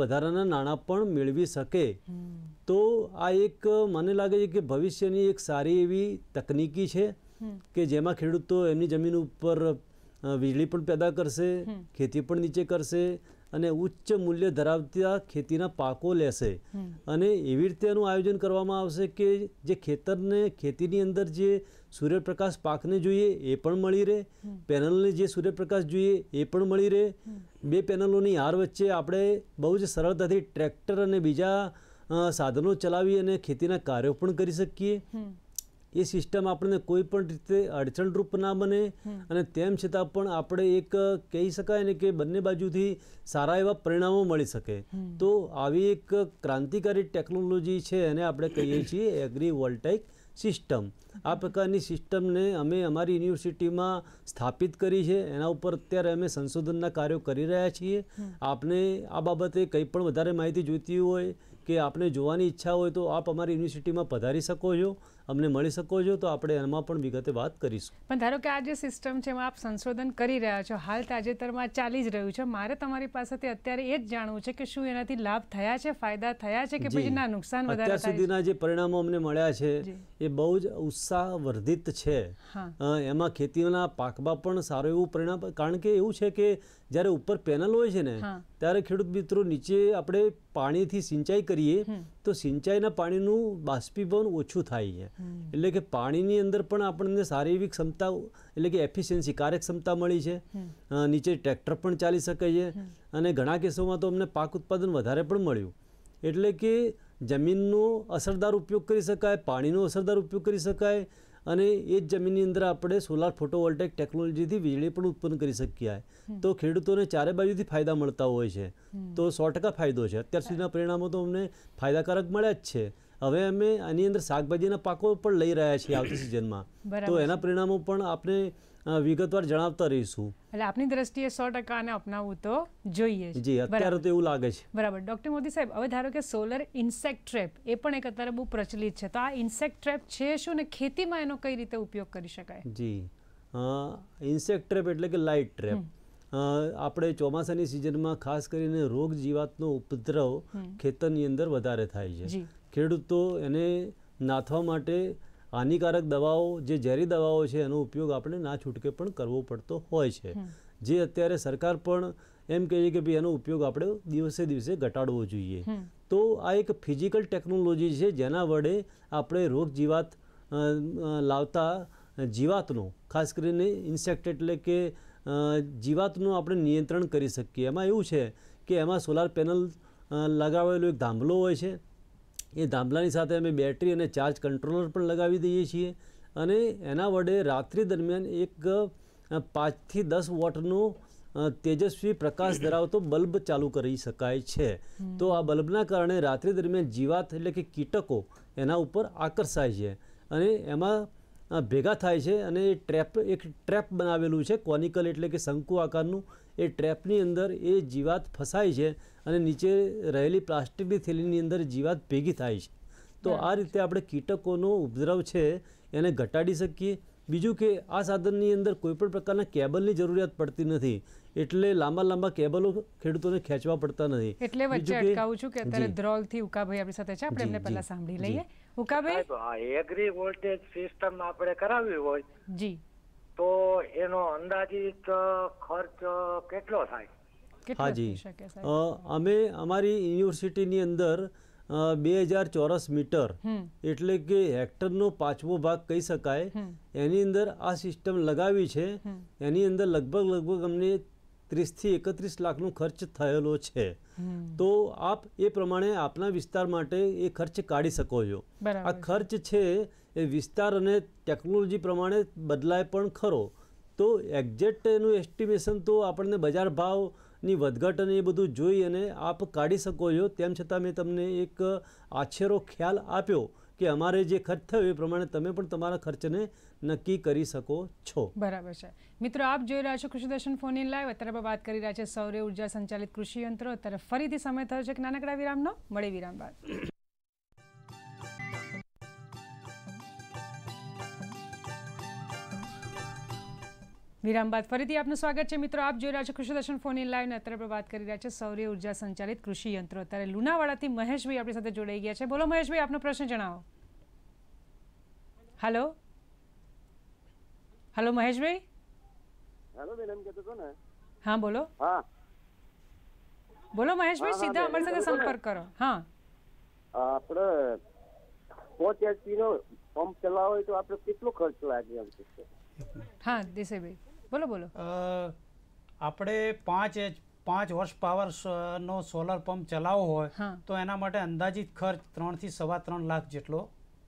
વધારાના નાણાં પણ મેળવી શકે તો આ એક મને લાગે છે કે ભવિષ્યની એક સારી એવી તકનીકી છે કે જેમાં ખેડૂતો એમની જમીન ઉપર વીજળી પણ પેદા કરશે ખેતી પણ નીચે કરશે અને ઉચ્ચ મૂલ્ય ધરાવતા ખેતીના પાકો લેશે અને એવી રીતે એનું આયોજન કરવામાં આવશે કે જે ખેતરને ખેતીની અંદર જે સૂર્યપ્રકાશ પાકને જોઈએ એ પણ મળી રહે પેનલને જે સૂર્યપ્રકાશ જોઈએ એ પણ મળી રહે બે પેનલોની હાર વચ્ચે આપણે બહુ જ સરળતાથી ટ્રેક્ટર અને બીજા સાધનો ચલાવી અને ખેતીના કાર્યો પણ કરી શકીએ એ સિસ્ટમ આપણને કોઈ પણ રીતે અડચણરૂપ ના બને અને તેમ છતાં પણ આપણે એક કહી શકાય ને કે બંને બાજુથી સારા એવા પરિણામો મળી શકે તો આવી એક ક્રાંતિકારી ટેકનોલોજી છે એને આપણે કહીએ છીએ એગ્રીવોલ્ટાઇક સિસ્ટમ આ પ્રકારની સિસ્ટમને અમે અમારી યુનિવર્સિટીમાં સ્થાપિત કરી છે એના ઉપર અત્યારે અમે સંશોધનના કાર્યો કરી રહ્યા છીએ આપને આ બાબતે કંઈ પણ વધારે માહિતી જોઈતી હોય કે આપને જોવાની ઈચ્છા હોય તો આપ અમારી યુનિવર્સિટીમાં પધારી શકો છો અમને મળી શકો છો તો આપણે એમાં પણ વિગતે વાત કરીશું પણ ધારો કે આ જે સિસ્ટમ છે એમાં આપ સંશોધન કરી રહ્યા છો હાલ તાજેતરમાં ચાલી જ રહ્યું છે મારે તમારી પાસેથી અત્યારે એ જ જાણવું છે કે શું એનાથી લાભ થયા છે ફાયદા થયા છે કે પછી ના નુકસાન વધારે અત્યાર સુધીના જે પરિણામો અમને મળ્યા છે એ બહુ જ ઉત્સાહવર્ધિત છે એમાં ખેતીઓના પાકમાં પણ સારું એવું પરિણામ કારણ કે એવું છે કે જ્યારે ઉપર પેનલ હોય છે ને ત્યારે ખેડૂત મિત્રો નીચે આપણે પાણીથી સિંચાઈ કરીએ તો સિંચાઈના પાણીનું બાષ્પીભવન ઓછું થાય છે એટલે કે પાણીની અંદર પણ આપણને સારી એવી ક્ષમતા એટલે કે એફિશિયન્સી કાર્યક્ષમતા મળી છે નીચે ટ્રેક્ટર પણ ચાલી શકે છે અને ઘણા કેસોમાં તો અમને પાક ઉત્પાદન વધારે પણ મળ્યું એટલે કે જમીનનો અસરદાર ઉપયોગ કરી શકાય પાણીનો અસરદાર ઉપયોગ કરી શકાય અને એ જ જમીનની અંદર આપણે સોલાર ફોટોવોલ્ટેક ટેકનોલોજીથી વીજળી પણ ઉત્પન્ન કરી શકીએ તો ખેડૂતોને ચારે બાજુથી ફાયદા મળતા હોય છે તો સો ટકા ફાયદો છે અત્યાર સુધીના પરિણામો તો અમને ફાયદાકારક મળ્યા જ છે હવે અમે આની અંદર શાકભાજીના પાકો પણ લઈ રહ્યા છીએ આવતી સિઝનમાં તો એના પરિણામો પણ આપણે વિગતવાર જણાવતા રહીશું એટલે આપની દ્રષ્ટિએ સો ટકાને અપનાવવું તો જોઈએ જી અત્યારે તો એવું લાગે છે બરાબર ડોક્ટર મોદી સાહેબ હવે ધારો કે સોલર ઇન્સેક્ટ ટ્રેપ એ પણ એક અત્યારે બહુ પ્રચલિત છે તો આ ઇન્સેક્ટ ટ્રેપ છે શું ને ખેતીમાં એનો કઈ રીતે ઉપયોગ કરી શકાય જી ઇન્સેક્ટ ટ્રેપ એટલે કે લાઇટ ટ્રેપ આપણે ચોમાસાની સિઝનમાં ખાસ કરીને રોગ જીવાતનો ઉપદ્રવ ખેતરની અંદર વધારે થાય છે ખેડૂતો એને નાથવા માટે હાનિકારક દવાઓ જે ઝેરી દવાઓ છે એનો ઉપયોગ આપણે ના છૂટકે પણ કરવો પડતો હોય છે જે અત્યારે સરકાર પણ એમ કહે છે કે ભાઈ એનો ઉપયોગ આપણે દિવસે દિવસે ઘટાડવો જોઈએ તો આ એક ફિઝિકલ ટેકનોલોજી છે જેના વડે આપણે રોગ જીવાત લાવતા જીવાતનો ખાસ કરીને ઇન્સેક્ટ એટલે કે જીવાતનું આપણે નિયંત્રણ કરી શકીએ એમાં એવું છે કે એમાં સોલાર પેનલ લગાવેલો એક ધાંભલો હોય છે એ થાંભલાની સાથે અમે બેટરી અને ચાર્જ કંટ્રોલર પણ લગાવી દઈએ છીએ અને એના વડે રાત્રિ દરમિયાન એક પાંચથી દસ વોટનો તેજસ્વી પ્રકાશ ધરાવતો બલ્બ ચાલુ કરી શકાય છે તો આ બલ્બના કારણે રાત્રિ દરમિયાન જીવાત એટલે કે કીટકો એના ઉપર આકર્ષાય છે અને એમાં ભેગા થાય છે અને એ ટ્રેપ એક ટ્રેપ બનાવેલું છે કોનિકલ એટલે કે શંકુ આકારનું એ ટ્રેપની અંદર એ જીવાત ફસાય છે અને નીચે રહેલી પ્લાસ્ટિકની થેલીની અંદર જીવાત ભેગી થાય છે તો આ રીતે આપણે કીટકોનો ઉપદ્રવ છે એને ઘટાડી શકીએ બીજું કે આ સાધનની અંદર કોઈપણ પ્રકારના કેબલની જરૂરિયાત પડતી નથી એટલે લાંબા લાંબા કેબલો ખેડૂતોને ખેંચવા પડતા નથી એટલે વચ્ચે અટકાવું છું કે અત્યારે ધ્રોલથી ઉકાભાઈ આપણી સાથે છે આપણે એમને પહેલા સાંભળી લઈએ ઉકાભાઈ એગ્રી વોલ્ટેજ સિસ્ટમ આપણે કરાવવી હોય જી તો એનો અંદાજિત ખર્ચ કેટલો થાય હાજી અમે અમારી યુનિવર્સિટીની અંદર બે હજાર ચોરસ મીટર એટલે કે હેક્ટરનો પાંચમો ભાગ કહી શકાય એની અંદર આ સિસ્ટમ લગાવી છે એની અંદર લગભગ લગભગ અમને ત્રીસથી એકત્રીસ લાખનો ખર્ચ થયેલો છે તો આપ એ પ્રમાણે આપના વિસ્તાર માટે એ ખર્ચ કાઢી શકો છો આ ખર્ચ છે એ વિસ્તાર અને ટેકનોલોજી પ્રમાણે બદલાય પણ ખરો તો એક્ઝેક્ટ એનું એસ્ટિમેશન તો આપણને બજાર ભાવની વધઘટ અને એ બધું જોઈ અને આપ કાઢી શકો છો તેમ છતાં મેં તમને એક આછેરો ખ્યાલ આપ્યો કે અમારે જે ખર્ચ થયો એ પ્રમાણે તમે પણ તમારા ખર્ચને નક્કી કરી શકો છો બરાબર છે મિત્રો આપ જોઈ રહ્યા છો કૃષિ દર્શન ફોન ઇન લાઈવ અત્યારે વાત કરી રહ્યા છે સૌર્ય ઉર્જા સંચાલિત કૃષિ યંત્રો અત્યારે ફરીથી સમય થયો છે કે નાનકડા વિરામનો મળે વિરામ બાદ વિરામ બાદ ફરીથી આપનું સ્વાગત છે મિત્રો આપ જોઈ રહ્યા છો કૃષિ દર્શન ફોન ઇન લાઈવ અત્યારે વાત કરી રહ્યા છે સૌર્ય ઉર્જા સંચાલિત કૃષિ યંત્રો અત્યારે લુણાવાડાથી મહેશભાઈ આપણી સાથે જોડાઈ ગયા છે બોલો મહેશભાઈ આપનો પ્રશ્ન જણાવો hello hello Maheshbhai hello madam કહેતો ને હા બોલો હા બોલો મહેશભાઈ સીધા અમારી સાથે સંપર્ક કરો હા આપણે પોચ એચપી નો પંપ ચલાવો તો આપણે કેટલો ખર્ચ લાગે એમ હા દેસાઈભાઈ બોલો બોલો આપણે પાંચ એચ પાંચ વર્ષ પાવર નો સોલર પંપ ચલાવવો હોય તો એના માટે અંદાજિત ખર્ચ ત્રણ થી સવા ત્રણ લાખ જેટલો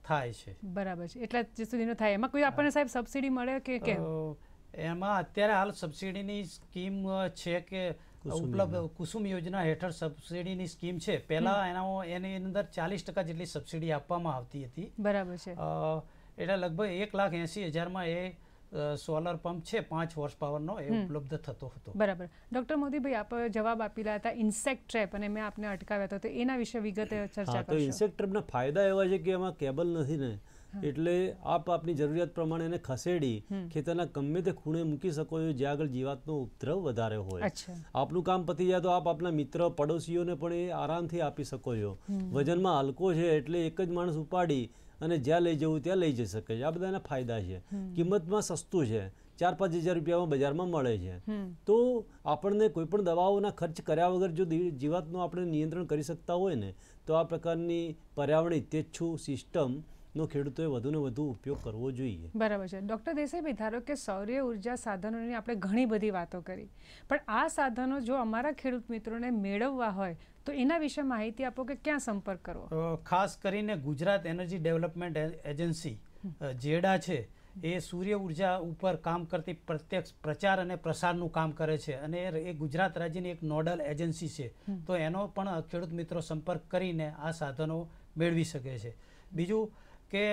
થાય છે બરાબર છે એટલા જ સુધીનો થાય એમાં કોઈ આપણને સાહેબ સબસિડી મળે કે કે એમાં અત્યારે હાલ સબસિડીની સ્કીમ છે કે ઉપલબ્ધ કુસુમ યોજના હેઠળ સબસિડીની સ્કીમ છે પહેલા એના એની અંદર ચાલીસ ટકા જેટલી સબસિડી આપવામાં આવતી હતી બરાબર છે એટલે લગભગ એક લાખ એસી હજારમાં એ સોલર પંપ છે પાંચ હોર્સ પાવરનો એ ઉપલબ્ધ થતો હતો બરાબર ડોક્ટર મોદીભાઈ આપ જવાબ આપેલા હતા ઇન્સેક્ટ ટ્રેપ અને મેં આપને અટકાવ્યા હતો તો એના વિશે વિગતે ચર્ચા તો ઇન્સેક્ટ ટ્રેપના ફાયદા એવા છે કે એમાં કેબલ નથી ને એટલે આપ આપની જરૂરિયાત પ્રમાણે એને ખસેડી ખેતરના ગમે તે ખૂણે મૂકી શકો છો જ્યાં આગળ જીવાતનો ઉપદ્રવ વધારે હોય આપનું કામ પતી જાય તો આપ આપના મિત્ર પડોશીઓને પણ એ આરામથી આપી શકો છો વજનમાં હલકો છે એટલે એક જ માણસ ઉપાડી અને જ્યાં લઈ જવું ત્યાં લઈ જઈ શકે છે આ બધાના ફાયદા છે કિંમતમાં સસ્તું છે ચાર પાંચ હજાર રૂપિયામાં બજારમાં મળે છે તો આપણને કોઈ પણ દવાઓના ખર્ચ કર્યા વગર જો જીવાતનું આપણે નિયંત્રણ કરી શકતા હોય ને તો આ પ્રકારની પર્યાવરણ ઇતેચ્છુ સિસ્ટમ નો ખેડૂતોએ વધુને વધુ ઉપયોગ કરવો જોઈએ બરાબર છે ડૉક્ટર દેસાઈભાઈ ધારો કે સૌર્ય ઉર્જા સાધનોની આપણે ઘણી બધી વાતો કરી પણ આ સાધનો જો અમારા ખેડૂત મિત્રોને મેળવવા હોય તો એના વિશે માહિતી આપો કે ક્યાં સંપર્ક કરવો ખાસ કરીને Gujarat energy development agency GEDA છે એ સૂર્ય ઉર્જા ઉપર કામ કરતી પ્રત્યક્ષ પ્રચાર અને પ્રસારનું કામ કરે છે અને એ ગુજરાત રાજ્યની એક નોડલ એજન્સી છે તો એનો પણ ખેડૂત મિત્રો સંપર્ક કરીને આ સાધનો મેળવી શકે છે બીજું કે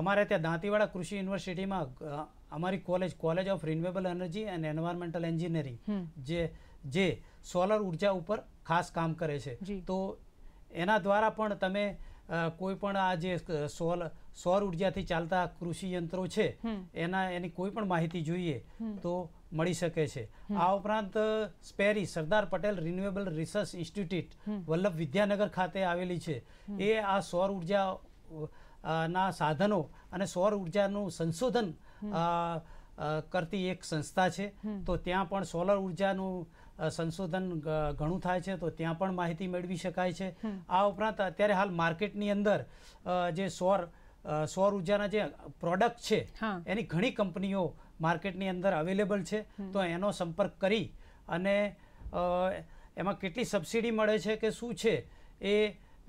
અમારે ત્યાં દાંતીવાડા કૃષિ યુનિવર્સિટીમાં અમારી college college of renewable energy and environmental engineering જે જે સોલર ઉર્જા ઉપર ખાસ કામ કરે છે તો એના દ્વારા પણ તમે કોઈ પણ આ જે સોલ સૌર ઉર્જાથી ચાલતા કૃષિ યંત્રો છે એના એની કોઈ પણ માહિતી જોઈએ તો મળી શકે છે આ ઉપરાંત SPRERI Sardar Patel renewable research institute Vallabh Vidyanagar ખાતે આવેલી છે એ આ સૌર ઉર્જા ના સાધનો અને સૌર ઉર્જાનું સંશોધન કરતી એક સંસ્થા છે તો ત્યાં પણ સોલર ઉર્જાનું સંશોધન ઘણું થાય છે તો ત્યાં પણ માહિતી મેળવી શકાય છે આ ઉપરાંત અત્યારે હાલ માર્કેટની અંદર જે સૌર સૌર ઉર્જાના જે પ્રોડક્ટ છે એની ઘણી કંપનીઓ માર્કેટની અંદર અવેલેબલ છે તો એનો સંપર્ક કરી અને એમાં કેટલી સબસિડી મળે છે કે શું છે એ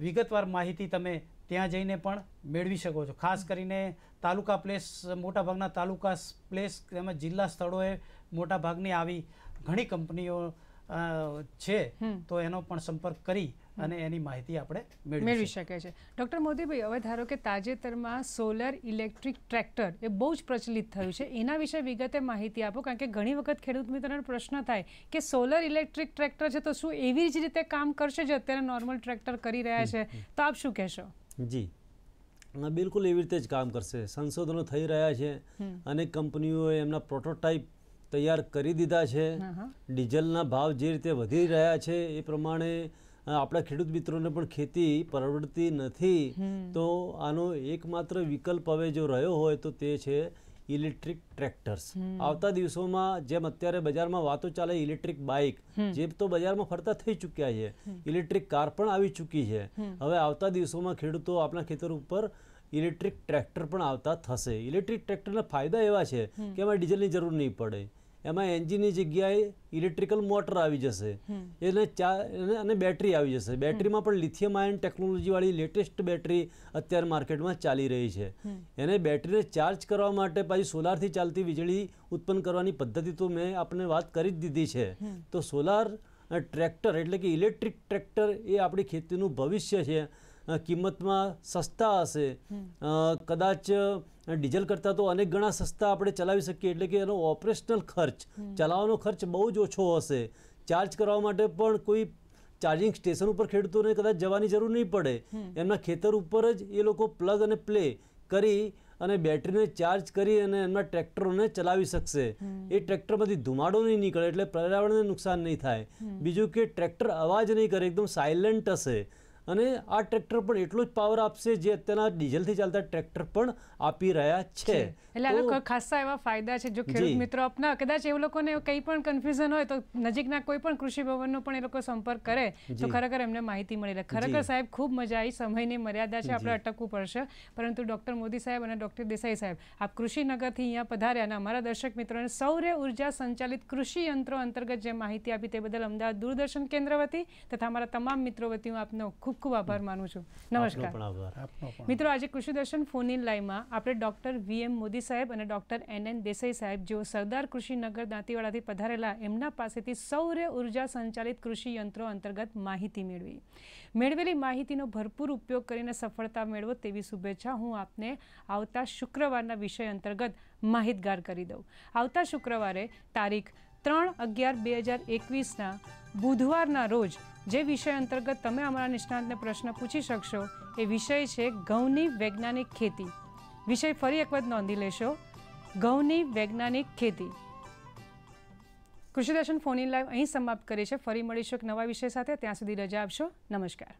વિગતવાર માહિતી તમે ત્યાં જઈને પણ મેળવી શકો છો ખાસ કરીને તાલુકા પ્લેસ મોટાભાગના તાલુકા પ્લેસ તેમજ જિલ્લા સ્થળોએ મોટાભાગની આવી ઘણી કંપનીઓ છે તો એનો પણ સંપર્ક કરી અને એની માહિતી આપણે મેળવી શકીએ છીએ ડૉક્ટર મોદીભાઈ હવે ધારો કે તાજેતરમાં સોલર ઇલેક્ટ્રિક ટ્રેક્ટર એ બહુ જ પ્રચલિત થયું છે એના વિશે વિગતે માહિતી આપો કારણ કે ઘણી વખત ખેડૂત મિત્રોને પ્રશ્ન થાય કે સોલર ઇલેક્ટ્રિક ટ્રેક્ટર છે તો શું એવી જ રીતે કામ કરશે જે અત્યારે નોર્મલ ટ્રેક્ટર કરી રહ્યા છે તો આપ શું કહેશો જી બિલકુલ એવી રીતે જ કામ કરશે સંશોધનો થઈ રહ્યા છે અનેક કંપનીઓએ એમના પ્રોટોટાઇપ તૈયાર કરી દીધા છે ડીઝલના ભાવ જે રીતે વધી રહ્યા છે એ પ્રમાણે આપણા ખેડૂત મિત્રોને પણ ખેતી પરવડતી નથી તો આનો એકમાત્ર વિકલ્પ હવે જો રહ્યો હોય તો તે છે ઇલેક્ટ્રિક ટ્રેક્ટર્સ આવતા દિવસોમાં જેમ અત્યારે બજારમાં વાતો ચાલે ઇલેક્ટ્રિક બાઇક જે તો બજારમાં ફરતા થઈ ચૂક્યા છે ઇલેક્ટ્રિક કાર પણ આવી ચૂકી છે હવે આવતા દિવસોમાં ખેડૂતો આપણા ખેતર ઉપર ઇલેક્ટ્રિક ટ્રેક્ટર પણ આવતા થશે ઇલેક્ટ્રિક ટ્રેક્ટરના ફાયદા એવા છે કે એમાં ડીઝલની જરૂર નહીં પડે એમાં એન્જિનની જગ્યાએ ઇલેક્ટ્રિકલ મોટર આવી જશે એને ચા અને બેટરી આવી જશે બેટરીમાં પણ લિથિયમ આયન ટેકનોલોજીવાળી લેટેસ્ટ બેટરી અત્યારે માર્કેટમાં ચાલી રહી છે એને બેટરીને ચાર્જ કરવા માટે પછી સોલારથી ચાલતી વીજળી ઉત્પન્ન કરવાની પદ્ધતિ તો મેં આપણે વાત કરી જ દીધી છે તો સોલાર ટ્રેક્ટર એટલે કે ઇલેક્ટ્રિક ટ્રેક્ટર એ આપણી ખેતીનું ભવિષ્ય છે કિંમતમાં સસ્તા હશે કદાચ ડીઝલ કરતાં તો અનેક ગણા સસ્તા આપણે ચલાવી શકીએ એટલે કે એનો ઓપરેશનલ ખર્ચ ચલાવવાનો ખર્ચ બહુ જ ઓછો હશે ચાર્જ કરવા માટે પણ કોઈ ચાર્જિંગ સ્ટેશન ઉપર ખેડૂતોને કદાચ જવાની જરૂર નહીં પડે એમના ખેતર ઉપર જ એ લોકો પ્લગ અને પ્લે કરી અને બેટરીને ચાર્જ કરી અને એમના ટ્રેક્ટરોને ચલાવી શકશે એ ટ્રેક્ટરમાંથી ધુમાડો નહીં નીકળે એટલે પર્યાવરણને નુકસાન નહીં થાય બીજું કે ટ્રેક્ટર અવાજ નહીં કરે એકદમ સાયલન્ટ હશે અને આ ટ્રેક્ટર પણ એટલું જ પાવર આપશે જે અત્યારના ડીઝલથી ચાલતા ટ્રેક્ટર પણ આપી રહ્યા છે એટલે આનો ખાસા એવા ફાયદા છે જો ખેડૂત મિત્રો અપના કદાચ એ લોકોને કંઈ પણ કન્ફ્યુઝન હોય તો નજીકના કોઈ પણ કૃષિ ભવનનો પણ એ લોકો સંપર્ક કરે તો ખરેખર એમને માહિતી મળી રહે ખરેખર સાહેબ ખૂબ મજા આવી સમયની મર્યાદા છે આપણે અટકવું પડશે પરંતુ ડૉક્ટર મોદી સાહેબ અને ડૉક્ટર દેસાઈ સાહેબ આપ કૃષિનગરથી અહીંયા પધાર્યા અને અમારા દર્શક મિત્રોને સૌર્ય ઉર્જા સંચાલિત કૃષિ યંત્રો અંતર્ગત જે માહિતી આપી તે બદલ અમદાવાદ દૂરદર્શન કેન્દ્ર વતી તથા અમારા તમામ મિત્રો વતી હું આપનો ખૂબ ખૂબ ખૂબ આભાર માનું છું નમસ્કાર મિત્રો આજે કૃષિ દર્શન ફોન ઇન લાઈવમાં આપણે ડૉક્ટર વી એમ મોદી સાહેબ અને ડૉક્ટર એન એન દેસાઈ સાહેબ જેઓ સરદાર કૃષિનગર દાંતીવાડાથી પધારેલા એમના પાસેથી સૌર ઉર્જા સંચાલિત કૃષિ યંત્રો અંતર્ગત માહિતી મેળવી મેળવેલી માહિતીનો ભરપૂર ઉપયોગ કરીને સફળતા મેળવો તેવી શુભેચ્છા હું આપને આવતા શુક્રવારના વિષય અંતર્ગત માહિતગાર કરી દઉં આવતા શુક્રવારે તારીખ ત્રણ અગિયાર બે હજાર એકવીસના બુધવારના રોજ જે વિષય અંતર્ગત તમે અમારા નિષ્ણાંતને પ્રશ્ન પૂછી શકશો એ વિષય છે ઘઉંની વૈજ્ઞાનિક ખેતી વિષય ફરી એક વખત નોંધી લેશો ઘઉંની વૈજ્ઞાનિક ખેતી કૃષિદર્શન ફોન ઇન લાઈવ અહીં સમાપ્ત કરી છે ફરી મળીશું એક નવા વિષય સાથે ત્યાં સુધી રજા આપશો નમસ્કાર